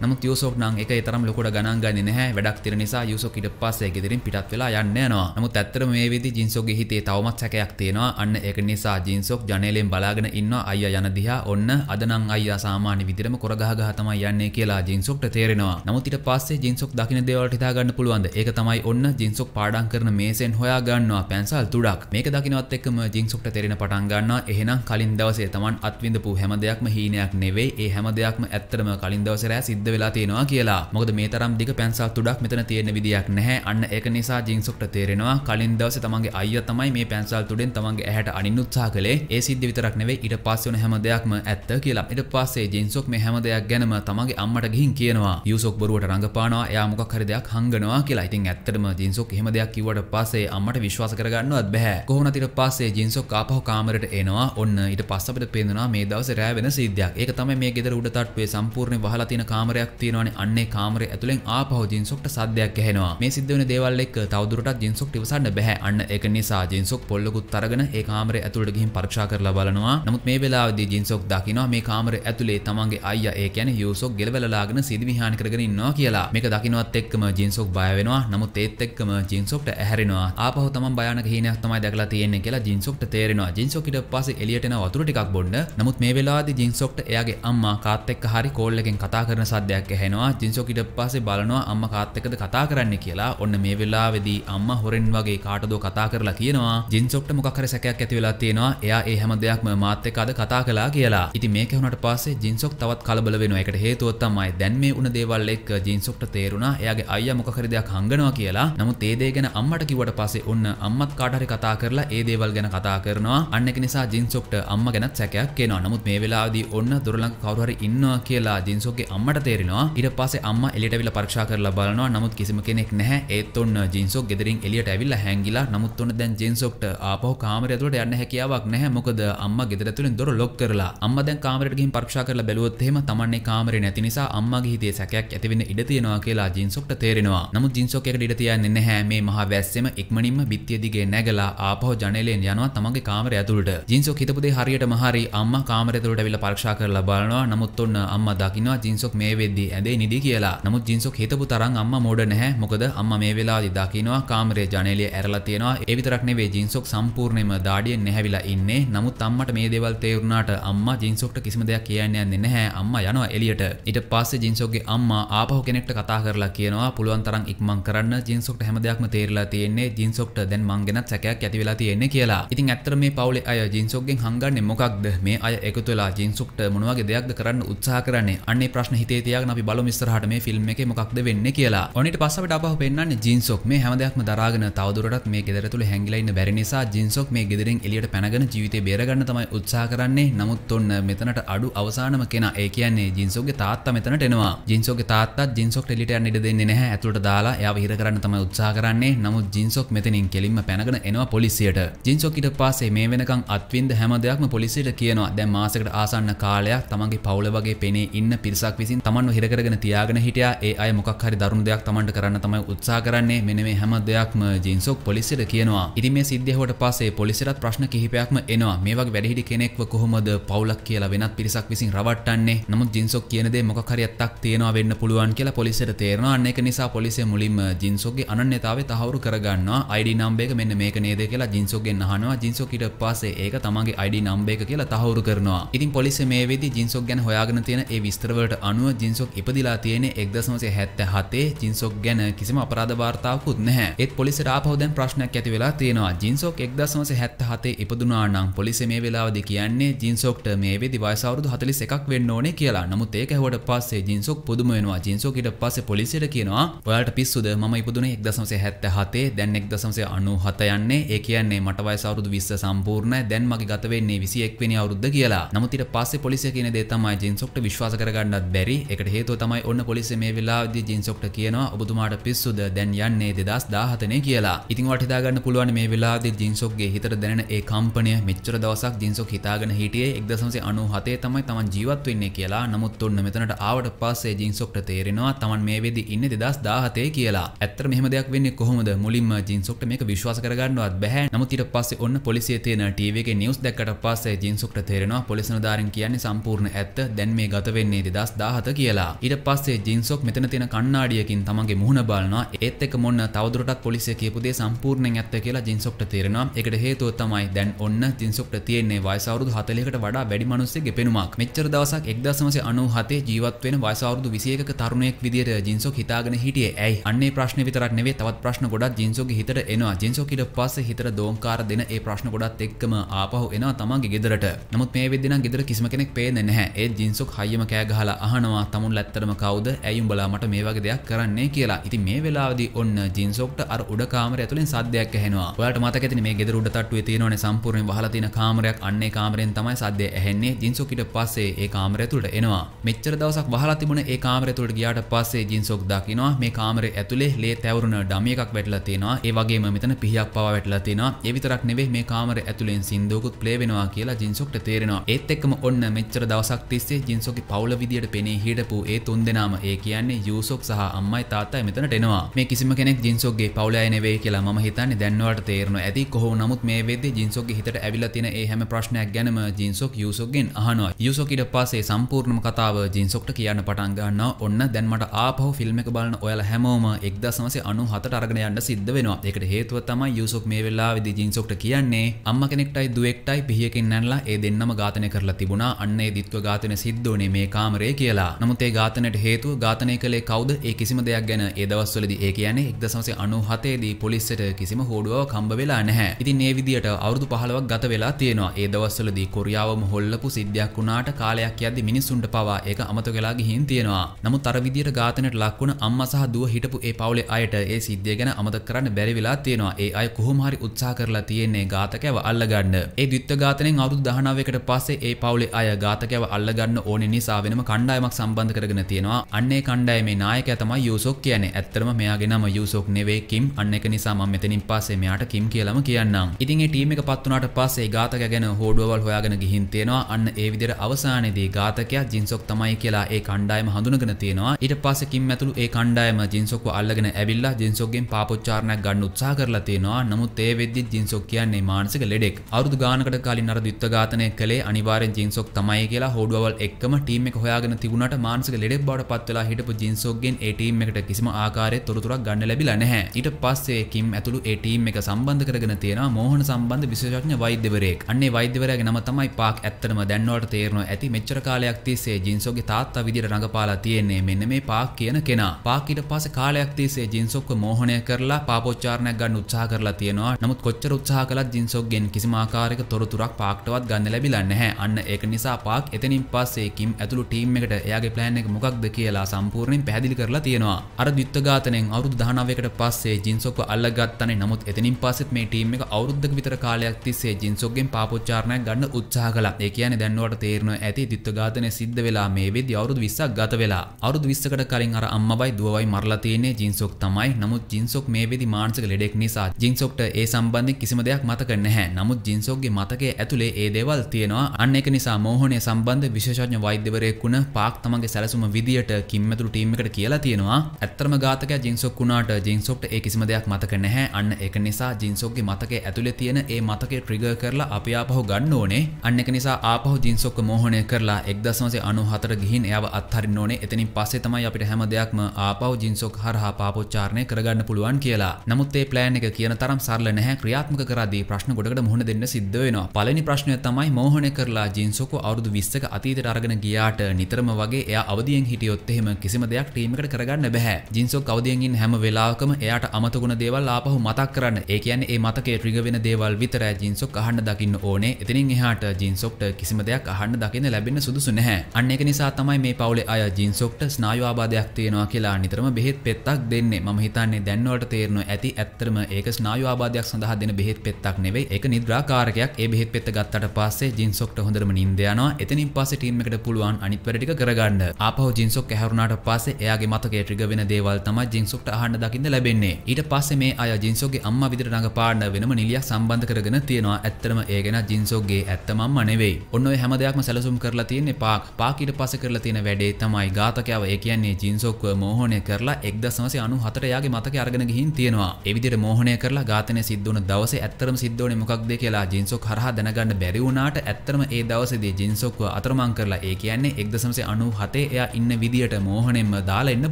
S1: නමුත් යුසෝප් නම් එක තරම් ලොකට ගණන් ගන්න නැහැ වැඩක් තිර නිසා යුසෝප් ඊට පස්සේ ගෙදරින් පිටත් වෙලා යන්න යනවා නමුත් ඇත්තටම මේ විදිහ ජින්සෝගේ හිතේ තවමත් සැකයක් තියෙනවා අන්න ඒක නිසා ජින්සෝප් ජනේලෙන් බලාගෙන ඉන්නවා අයියා යන දිහා ඔන්න අද නම් අයියා සාමාන්‍ය විදිහටම කොරගහ ගහ තමයි යන්නේ කියලා ජින්සොක්ට තේරෙනවා. නමුත් ඊට පස්සේ ජින්සොක් දකින්න දේවල් හිතා ගන්න පුළුවන්ද? ඒක තමයි ඔන්න ජින්සොක් පාඩම් කරන මේසෙන් හොයා ගන්නවා පැන්සල් තුඩක්. මේක දකින්නවත් එක්කම ජින්සොක්ට තේරෙන පටන් ගන්නවා. එහෙනම් කලින් දවසේ Taman අත්විඳපු හැම දෙයක්ම හීනයක් නෙවෙයි. ඒ හැම දෙයක්ම ඇත්තටම කලින් දවසේ රෑ සිද්ධ වෙලා තියෙනවා කියලා. මොකද මේ තරම් දිග පැන්සල් තුඩක් මෙතන තියෙන විදියක් නැහැ. අන්න ඒක නිසා ජින්සොක්ට තේරෙනවා කලින් දවසේ තමන්ගේ අයියා තමයි මේ පැන්සල් තුඩෙන් තමන්ගේ ඇහැට අනින්න උත්සාහ කළේ. ඒ සිද්ධ විතරක් නෙවෙයි ඊට පස්සේ වුණ හැම දෙයක්ම ඇත්ත කියලා. ඊට පස්සේ ජින්සොක් මේ හැම දෙයක් ගැනම තමන්ගේ අම්මට ගිහින් කියනවා. යූසොක් බොරුවට රඟපානවා. එයා මොකක් හරි දෙයක් හංගනවා කියලා. ඉතින් ඇත්තටම ජින්සොක් එහෙම දෙයක් කිව්වට පස්සේ අම්මට විශ්වාස කරගන්නවත් බැහැ. කොහොමද ඊට පස්සේ ජින්සොක් ආපහු කාමරයට එනවා. ඔන්න ඊට පස්සේ අපිට පේනවා මේ දවසේ රෑ වෙන සිද්ධියක්. ඒක තමයි මේ ගෙදර උඩ තට්ටුවේ සම්පූර්ණ වහලා තියෙන කාමරයක් තියෙනවානේ. අන්නේ කාමරේ ඇතුලෙන් ආපහු ජින්සොක්ට සද්දයක් ඇහෙනවා. මේ සිද්ධ වෙන දේවල් එක්ක තවදුරටත් ජින්සොක්ට ඉවසන්න බෑ. අන්න ඒක නිසා ජින්සොක් පොල්ලකුත් අරගෙන ඒ කාමරේ ඇතුළට ගිහින් පරීක්ෂා කරලා බලනවා. නමුත් මේ වෙලාවේදී ජින්සොක් දකිනවා මේ කාමරේ ඇතුලේ තමන්ගේ අයියා ඒ කියන්නේ යූසොක් ගෙලවලලාගෙන සිදිවිහානි කරගෙන ඉන්නවා කියලා. මේක දකිනවත් එක්කම ජින්සොක් බය වෙනවා. නමුත් ඒත් එක්කම ජින්සොක්ට ඇහැරෙනවා. ආපහු තමන් භයානක හීනයක් තමයි දැකලා තියෙන්නේ කියලා ජින්සොක්ට තේරෙනවා. ජින්සොක් ඊට පස්සේ එළියට එන වතුර ටිකක් බොන්න. නමුත් මේ වෙලාවේදී ජින්සොක්ට එයාගේ අම්මා අම්මා කාත් එක්ක හරි කෝල් එකෙන් කතා කරන සද්දයක් ඇහෙනවා ජින්සෝ කිඩ පස්සේ බලනවා අම්මා කාත් එක්කද කතා කරන්නේ කියලා ඔන්න මේ වෙලාවේදී අම්මා හොරෙන් වගේ කාටදෝ කතා කරලා කියනවා ජින්සොක්ට මොකක් හරි සැකයක් ඇති වෙලා තියෙනවා එයා ඒ හැම දෙයක්ම මාත් එක්ක අද කතා කළා කියලා ඉතින් මේක වුණාට පස්සේ ජින්සොක් තවත් කලබල වෙනවා ඒකට හේතුව තමයි දැන් මේ උන දේවල් එක්ක ජින්සොක්ට තේරුණා එයාගේ අයියා මොකක් හරි දෙයක් හංගනවා කියලා නමුත් ඒ දේ ගැන අම්මට කිව්වට පස්සේ ඔන්න අම්මත් කාට හරි කතා කරලා ඒ දේවල් ගැන කතා කරනවා අන්න ඒක නිසා ජින්සොක්ට අම්මා ගැනත් සැකයක් එනවා නමුත් මේ වෙලාවේදී ඔන්න දොරලංක කවරුහරි ඉන්නවා කියලා ජින්සුගේ අම්මට තේරෙනවා ඉට පසේ අම්ම එලිටවිල පරක්ෂා කරලා බලනවා නමුත් කිසිම කෙනෙක් නැහැ ඒත් ඔන්න ජින්සුක් ගෙදරින් එලියට ඇවිල්ලා හැංගිලා නමුත් ඔන්න දැන් ජින්සුක්ට ආපහු කාමරයතුලට යන්න හැකියාවක් නැහැ මොකද අම්මා ගෙදර තුලින් දොර ලොක් කරලා අම්මා දැන් කාමරයට ගිහින් පරක්ෂා කරලා බැලුවොත් එහෙම තමන්නේ කාමරේ නැති නිසා අම්මගේ හිතේ සැකයක් ඇතිවෙන්න ඉඩ තියෙනවා කියලා ජින්සුක්ට තේරෙනවා නමුත් ජින්සෝකෙට ඉඩ තියන්නේ නැහැ මේ මහා වැස්සෙම ඉක්මනින්ම බිත්තිය දිගේ නැගලා ආපහු ජනේලෙන් යනවා තමන්ගේ කාමරය ඇතුළට ජින්සෝක් හිතපු දේ හරියටම හරි අම්මා කාමරය ඇතුළට ඇවිල්ලා පරීක්ෂා කරලා බලනවා කරනවා නමුත් ඔන්න අම්ම දකිනවා ජින්සොක් මේ වෙද්දී ඇදේ නිදි කියලා නමුත් ජින්සොක් හිතපු තරම් අම්ම මෝඩ නැහැ මොකද අම්ම මේ වෙලාවේදී දකිනවා කාමරේ ජනේලිය ඇරලා තියෙනවා ඒ විතරක් නෙවෙයි ජින්සොක් සම්පූර්ණයෙන්ම දාඩියෙන් නැහැවිලා ඉන්නේ නමුත් අම්මට මේ දේවල් තේරුණාට අම්මා ජින්සොක්ට කිසිම දෙයක් කියන්න යන්නේ නැහැ අම්මා යනවා එළියට ඊට පස්සේ ජින්සොක්ගේ අම්මා ආපහු කෙනෙක්ට කතා කරලා කියනවා පුළුවන් තරම් ඉක්මන් කරන්න ජින්සොක්ට හැම දෙයක්ම තේරිලා තියෙන්නේ ජින්සොක්ට දැන් මං ගැනත් සැකයක් ඇති වෙලා තියෙන්නේ කියලා ඉතින් ඇත්තට මේ පවුලේ අය ජින්සොක්ගෙන් හංගන්නේ මොකක්ද මේ අය එකතු වෙලා ජින්සොක්ට මොනවගේ දෙයක් දෙයක්ද කරන්න උත්සාහ කරන්නේ අන්නේ ප්‍රශ්න හිතේ තියාගෙන අපි බලමු ඉස්සරහට මේ ෆිල්ම් එකේ මොකක්ද වෙන්නේ කියලා. ඔනිට පස්ස අපිට අපහු පෙන්වන්නේ ජින්සොක් මේ හැම දෙයක්ම දරාගෙන තවදුරටත් මේ ගෙදර තුල හැංගිලා ඉන්න බැරි නිසා ජින්සොක් මේ ගෙදරින් එළියට පැනගෙන ජීවිතේ බේරගන්න තමයි උත්සාහ කරන්නේ. නමුත් ඔන්න මෙතනට අඩු අවසානම කෙනා ඒ කියන්නේ ජින්සොක්ගේ තාත්තා මෙතනට එනවා. ජින්සොක්ගේ තාත්තා ජින්සොක් එළියට යන්න ඉඩ දෙන්නේ නැහැ. ඇතුළට දාලා එයාව හිර කරන්න තමයි උත්සාහ කරන්නේ. නමුත් ජින්සොක් මෙතනින් කෙලින්ම පැනගෙන එනවා පොලිසියට. ජින්සොක් ඊට පස්සේ මේ වෙනකන් අත්විඳ හැම දෙයක්ම පොලිසියට කියනවා. දැන් මාසෙකට ආසන්න කාලයක් තමන්ගේ තමන්ගේ පවුල වගේ පෙනේ ඉන්න පිරිසක් විසින් තමන්ව හිරකරගෙන තියාගෙන හිටියා ඒ අය මොකක් හරි දරුණු දෙයක් තමන්ට කරන්න තමයි උත්සාහ කරන්නේ මෙන්න මේ හැම දෙයක්ම ජින්සොක් පොලිසියට කියනවා. ඉතින් මේ සිද්ධියවට පස්සේ පොලිසියට ප්‍රශ්න කිහිපයක්ම එනවා. මේ වගේ වැඩිහිටි කෙනෙක්ව කොහොමද පවුලක් කියලා වෙනත් පිරිසක් විසින් රවට්ටන්නේ? නමුත් ජින්සොක් කියන දේ මොකක් හරි ඇත්තක් තියෙනවා වෙන්න පුළුවන් කියලා පොලිසියට තේරෙනවා. අන්න ඒක නිසා පොලිසිය මුලින්ම ජින්සොක්ගේ අනන්‍යතාවය තහවුරු කරගන්නවා. ID නම්බර් එක මෙන්න මේක නේද කියලා ජින්සොක්ගෙන් අහනවා. ජින්සොක් ඊට පස්සේ ඒක තමන්ගේ ID නම්බර් එක කියලා තහවුරු කරනවා. ඉතින් පොලිසිය මේ වෙද්දී ජින්සොක් ජින්සොක් ගැන හොයාගෙන තියෙන ඒ විස්තරවලට අනුව ජින්සොක් ඉපදිලා තියෙන එක්දසනසේ හැත්ත හතේ ජින්සොක් ගැන කිසිම අපරාධ වාර්තාවකුත් නැහැ ඒත් පොලිසිට ආපහු දැන් ප්‍රශ්නයක් ඇති වෙලා තියෙනවා ජින්සොක් එක්දසනසේ හැත්ත හතේ ඉපදුනා නම් පොලිසිය මේ වෙලාවදී කියන්නේ ජින්සොක්ට මේ වෙදි වයස අවුරුදු 41ක් වෙන්න ඕනේ කියලා. නමුත් ඒක ඇහුවට පස්සේ ජින්සොක් පුදුම වෙනවා. ජින්සොක් ඊට පස්සේ පොලිසියට කියනවා ඔයාලට පිස්සුද මම ඉපදුනේ 1977 දැන් 1997 යන්නේ. ඒ කියන්නේ මට වයස අවුරුදු 20 සම්පූර්ණයි. දැන් මගේ ගත වෙන්නේ 21 වෙනි අවුරුද්ද කියලා. නමුත් ඊට පස්සේ පොලිසිය කියන දේ තමයි ජින්සොක්ට විශ්වාස කරගන්නත් බැරි එකට හේතුව තමයි ඔන්න පොලිසි මේ වෙලාවදී ජින්සොක්ට කියනවා ඔබතුමාට පිස්සුද දැන් යන්නේ දෙදස් දාහතනේ කියලා ඉතින් වටහිතාගන්න පුළුවන් මේ වෙලාදී ජින්සොක්ගේ හිතට දැනෙන ඒ කම්පනය මෙච්චර දවසක් ජින්සොක් හිතාගෙන හිටියේ එක්දසන්සේ අනු හතේ තමයි තමන් ජීවත් වෙන්නේ කියලා නමුත් ඔන්න මෙතනට ආවට පස්සේ ජින්සොක්ට තේරෙනවා තමන් මේ වෙදි ඉන්න දෙදස් දාහතේ කියලා ඇත්තර මෙහම දෙයක් වෙන්නේ කොහොමද මුලින්ම ජින්සොක්ට මේක විශ්වාස කරගන්නවත් බැහැ නමුත් ඊට පස්සේ ඔන්න පොලිසිය තියෙන ටීවී එකේ නිවුස් දැක්කට පස්සේ ජින්සොක්ට තේරෙනවා පොලිස් නිලධාරීන් කියන්නේ සම්පූර්ණ ඇත්ත දැන් මේ ගත වෙන්නේ දෙදස් දාහත කියලා ඊට පස්සේ ජින්සොක් මෙතන තියෙන කණ්ණාඩියකින් තමන්ගේ මුහුණ බලනවා ඒත් එක මොන්න තවදුරටත් පොලිසිය කියපු දේ සම්පූර්ණයෙන් ඇත්ත කියලා ජින්සොක්ට තේරෙනවා ඒකට හේතුව තමයි දැන් ඔන්න ජින්සොක්ට තියෙන්නේ වයස අවුරුදු 40කට වඩා වැඩි මිනිස්සෙක්ගේ පෙනුමක් මෙච්චර දවසක් 1997 ජීවත් වෙන වයස අවුරුදු 21ක තරුණයෙක් විදියට ජින්සොක් හිතාගෙන හිටියේ ඇයි අන්නේ ප්‍රශ්නේ විතරක් නෙවෙයි තවත් ප්‍රශ්න ගොඩක් ජින්සොක්ගේ හිතට එනවා ජින්සොක් ඊට පස්සේ හිතට දෝංකාර දෙන ඒ ප්‍රශ්න ගොඩත් එක්කම ආපහු එනවා තමන්ගේ ගෙදරට නමුත් මේ වෙද්දී නම් ගෙදර කිසිම කෙනෙක් පේන්නේ නැහැ නෑ ඒ ජින්සුක් හයිම කෑ ගහලා අහනවා තමුන් ලැත්තරම කවුද ඇයුම්ඹලා මට මේ වගේ දෙයක් කරන්නේ කියලා ඉති මේ වෙලාවදි ඔන්න ජින්සොක්ට අර උඩ කාමර ඇතුලින් සද්දයක් ඇහෙනවා ඔයාලට මතක ඇතිනේ මේ ගෙදර උඩ තට්ටුවේ තියෙනවනේ සම්පූර්ණයෙන් වහලා තියෙන කාමරයක් අන්නේ කාමරෙන් තමයි සද්දය ඇහෙන්නේ ජින්සොක් ඊට පස්සේ ඒ කාමරය ඇතුළට එනවා මෙච්චර දවසක් වහලා තිබුණ ඒ කාමරය ඇතුළට ගියාට පස්සේ ජින්සොක් දකිනවා මේ කාමරේ ඇතුලේ ලේ තැවරුන ඩමි එකක් වැටලා තියෙනවා ඒ වගේම මෙතන පිහියක් පවා වැටලා තියෙනවා ඒ විතරක් නෙවෙයි මේ කාමරේ ඇතුලෙන් සින්දුවකුත් ප්ලේ වෙනවා කියලා ජින්සොක්ට තේරෙනවා ඒත් එක්කම ඔන්න මෙච්චර දවසක් මාසක් තිස්සේ ජින්සෝගේ පවුල විදියට පෙනේ හිටපු ඒ තුන් දෙනාම ඒ කියන්නේ යූසොක් සහ අම්මයි තාත්තයි මෙතනට එනවා මේ කිසිම කෙනෙක් ජින්සෝගේ පවුල අය නෙවෙයි කියලා මම හිතන්නේ දැන්වට තේරෙනවා ඇති කොහොම නමුත් මේ වෙද්දී ජින්සෝගේ හිතට ඇවිල්ලා තියෙන ඒ හැම ප්‍රශ්නයක් ගැනම ජින්සොක් යූසොක්ගෙන් අහනවා යූසොක් ඊට පස්සේ සම්පූර්ණම කතාව ජින්සොක්ට කියන්න පටන් ගන්නවා ඔන්න දැන් මට ආපහු ෆිල්ම් එක බලන ඔයාලා හැමෝම 1997ට අරගෙන යන්න සිද්ධ වෙනවා ඒකට හේතුව තමයි යූසොක් මේ වෙලාවේදී ජින්සොක්ට කියන්නේ අම්මා කෙනෙක්ටයි දුවෙක්ටයි පිහියකින් නැන්ලා ඒ දෙන්නම ඝාතනය කරලා තිබුණා අන්න ඒ දිත්ව ඝාතන සිද්ධෝනේ මේ කාමරය කියලා නමුත් ඒ ඝාතනයට හේතුව ඝාතනය කළේ කවුද ඒ කිසිම දෙයක් ගැන ඒ දවස්වලදී ඒ කියන්නේ 1997 දී පොලිසියට කිසිම හෝඩුවාවක් හම්බ වෙලා නැහැ. ඉතින් මේ විදියට අවුරුදු 15ක් ගත වෙලා තියෙනවා. ඒ දවස්වලදී කොරියාවම හොල්ලපු සිද්ධියක් වුණාට කාලයක් යද්දි මිනිස්සුන්ට පවා ඒක අමතක වෙලා ගිහින් තියෙනවා. නමුත් අර විදියට ඝාතනයට ලක් වුණ අම්මා සහ දුව හිටපු ඒ පවුලේ අයට ඒ සිද්ධිය ගැන අමතක කරන්න බැරි වෙලා තියෙනවා. ඒ අය කොහොම හරි උත්සාහ කරලා තියෙන්නේ ඝාතකයව අල්ලගන්න. ඒ ද්විත්ව ඝාතනයෙන් අවුරුදු 19කට පස්සේ ඒ පවුලේ අය ඝාතකයව අල්ලගන්න ඕන නිසා වෙනම කණ්ඩායමක් සම්බන්ධ කරගෙන තියෙනවා අන්නේ කණ්ඩායමේ නායකයා තමයි යූසොක් කියන්නේ ඇත්තටම මෙයාගේ නම යූසොක් නෙවෙයි කිම් අන්න ඒක නිසා මම මෙතනින් පස්සේ මෙයාට කිම් කියලාම කියන්නම් ඉතින් ඒ ටීම් එක පත් වුණාට පස්සේ ඝාතකයා ගැන හෝඩුවවල් හොයාගෙන ගිහින් තියෙනවා අන්න ඒ විදිහට අවසානයේදී ඝාතකයා ජින්සොක් තමයි කියලා ඒ කණ්ඩායම හඳුනගෙන තියෙනවා ඊට පස්සේ කිම් ඇතුළු ඒ කණ්ඩායම ජින්සොක්ව අල්ලගෙන ඇවිල්ලා ජින්සොක්ගෙන් පාපොච්චාරණයක් ගන්න උත්සාහ කරලා තියෙනවා. නමුත් ඒ වෙද්දි ජින්සොක් කියන්නේ මානසික ලෙඩෙක්. අවුරුදු ගානකට කලින් අර ද්විත්ව ඝාතනය කළේ අනිවාර්යෙන් ජින්සොක් තමයි කියලා හෝ කෝඩුවල් එක්ම ටීම එක හොයාගෙන තිබුණට මානසික ලෙඩෙක් බවට පත්වෙලා හිටපු ජින්සෝක්ගෙන් ඒ ටීම් එකට කිසිම ආකාරයේ තොරතුරක් ගන්න ලැබිලා නැහැ. ඊට පස්සේ කිම් ඇතුළු ඒ ටීම් එක සම්බන්ධ කරගෙන තියෙනවා මෝහන සම්බන්ධ විශේෂඥ වෛද්‍යවරයෙක්. අන්නේ වෛද්‍යවරයාගේ නම තමයි පාක් ඇත්තටම දැන්වට තේරෙනවා ඇති මෙච්චර කාලයක් තිස්සේ ජින්සෝගේ තාත්තා විදිහට රඟපාලා තියෙන්නේ මෙන්න මේ පාක් කියන කෙනා. පාක් ඊට පස්සේ කාලයක් තිස්සේ ජින්සෝක්ව මෝහණය කරලා පාපොච්චාරණයක් ගන්න උත්සාහ කරලා තියෙනවා. නමුත් කොච්චර උත්සාහ කළත් ජින්සෝක්ගෙන් කිසිම ආකාරයක තොරතුරක් පාක්ටවත් ගන්න ලැබිලා නැහැ. අන්න ඒක නිසා පාක් එතනින් එතනින් පස්සේකින් ඇතුළු ටීම් එකට එයාගේ ප්ලෑන් එක මොකක්ද කියලා සම්පූර්ණයෙන් පැහැදිලි කරලා තියෙනවා. අර ද්විත්වඝාතනයෙන් අවුරුදු 19කට පස්සේ ජින්සොක්ව අල්ලගත්තනේ. නමුත් එතනින් පස්සෙත් මේ ටීම් එක අවුරුද්දක විතර කාලයක් තිස්සේ ජින්සොක්ගෙන් පාපොච්චාරණයක් ගන්න උත්සාහ කළා. ඒ කියන්නේ දැන් නුවට තේරෙනවා ඇති ද්විත්වඝාතනය සිද්ධ වෙලා මේ වෙද්දි අවුරුදු 20ක් ගත වෙලා. අවුරුදු 20කට කලින් අර අම්මවයි දුවවයි මරලා තියෙන්නේ ජින්සොක් තමයි. නමුත් ජින්සොක් මේ වෙද්දි මානසික ලෙඩෙක් නිසා ජින්සොක්ට ඒ සම්බන්ධයෙන් කිසිම දෙයක් මතක නැහැ. නමුත් ජින්සොක්ගේ මතකයේ ඇතුලේ ඒ දේවල් තියෙනවා. අන්න ඒක නිසා මෝහණය සම්බන්ධ කොහොමද විශේෂඥ වෛද්‍යවරයෙක් වුණ පාක් තමගේ සැලසුම විදියට කිම්මැතුළු ටීම් එකට කියලා තියෙනවා. ඇත්තම ඝාතකයා ජින්සොක් වුණාට ජින්සොක්ට ඒ කිසිම දෙයක් මතක නැහැ. අන්න ඒක නිසා ජින්සොක්ගේ මතකයේ ඇතුලේ තියෙන ඒ මතකය ට්‍රිගර් කරලා අපි ආපහු ගන්න ඕනේ. අන්න ඒක නිසා ආපහු ජින්සොක්ව මෝහණය කරලා 1994 ගිහින් එයාව අත්හරින්න ඕනේ. එතනින් පස්සේ තමයි අපිට හැම දෙයක්ම ආපහු ජින්සොක් හරහා පාපොච්චාරණය කරගන්න පුළුවන් කියලා. නමුත් ඒ ප්ලෑන් එක කියන තරම් සරල නැහැ. ක්‍රියාත්මක කරද්දී ප්‍රශ්න ගොඩකට මුහුණ දෙන්න සිද්ධ වෙනවා. පළවෙනි ප්‍රශ්නය තමයි මෝහණය කරලා ජින්සොක්ව අවුරුදු 20ක අතීතයට අරගෙන ගියාට නිතරම වගේ එයා අවදියෙන් හිටියොත් එහෙම කිසිම දෙයක් ටීම් එකට කරගන්න බෑ. ජින්සොක් අවදියෙන් ඉන්න හැම වෙලාවකම එයාට අමතකුණ දේවල් ආපහු මතක් කරන්න. ඒ කියන්නේ ඒ මතකයේ ට්‍රිගර් වෙන දේවල් විතරයි ජින්සොක් අහන්න දකින්න ඕනේ. එතනින් එහාට ජින්සොක්ට කිසිම දෙයක් අහන්න දකින්න ලැබෙන්න සුදුසු නැහැ. අන්න ඒක නිසා තමයි මේ පවුලේ අය ජින්සොක්ට ස්නායු ආබාධයක් තියෙනවා කියලා නිතරම බෙහෙත් පෙත්තක් දෙන්නේ. මම හිතන්නේ දැන්වට තේරෙනවා ඇති ඇත්තරම ඒක ස්නායු ආබාධයක් සඳහා දෙන බෙහෙත් පෙත්තක් නෙවෙයි. ඒක නිද්‍රාකාරකයක්. ඒ බෙහෙත් පෙත්ත ගත්තට පස්සේ ජින්සොක්ට හොඳටම නිින්ද යනවා. එතනින් පස ටීමකට පුළුවන් අනි පෙටික කරගන්න අපහ ජින්සොක් ඇහරුණට පස එයාගේ මතක ට්‍රිග වෙන දේවල් තම ජින්සොක්ට අහන්න දකින්න ලැබෙන්නේ ඊට පස්සේ මේ අය ජින්සෝගේ අම්ම විදිර රඟ පාන්න වෙනම නිලියක් සම්බන්ධ කරගෙන තියෙනවා ඇත්තරම ඒ ගැන ජින්සෝගේ ඇත්තමම්ම නෙවෙයි ඔන්න ඔය හැම දෙයක්ම සැලසුම් කරලා තියෙන්නේ පාක් පාක් ඊට පස්සේ කරලා තියෙන වැඩේ තමයි ඝාතකයව ඒ කියන්නේ ජින්සොක්ව මෝහණය කරලා 1994 යාගේ මතකේ අරගෙන ගිහින් තියෙනවා ඒ විදිහට මෝහණය කරලා ඝාතනය සිද්ධ වුණ දවසේ ඇත්තරම සිද්ධ වුණේ මොකක්ද කියලා ජින්සොක් හරහා දැනගන්න බැරි වුණාට ඇත්තරම ඒ දවසේදී ජින්සොක්ව අත සතරමං කරලා ඒ කියන්නේ එක්දසමසේ අනු හතේ එයා ඉන්න විදිට මෝහනෙන්ම දාලා එන්න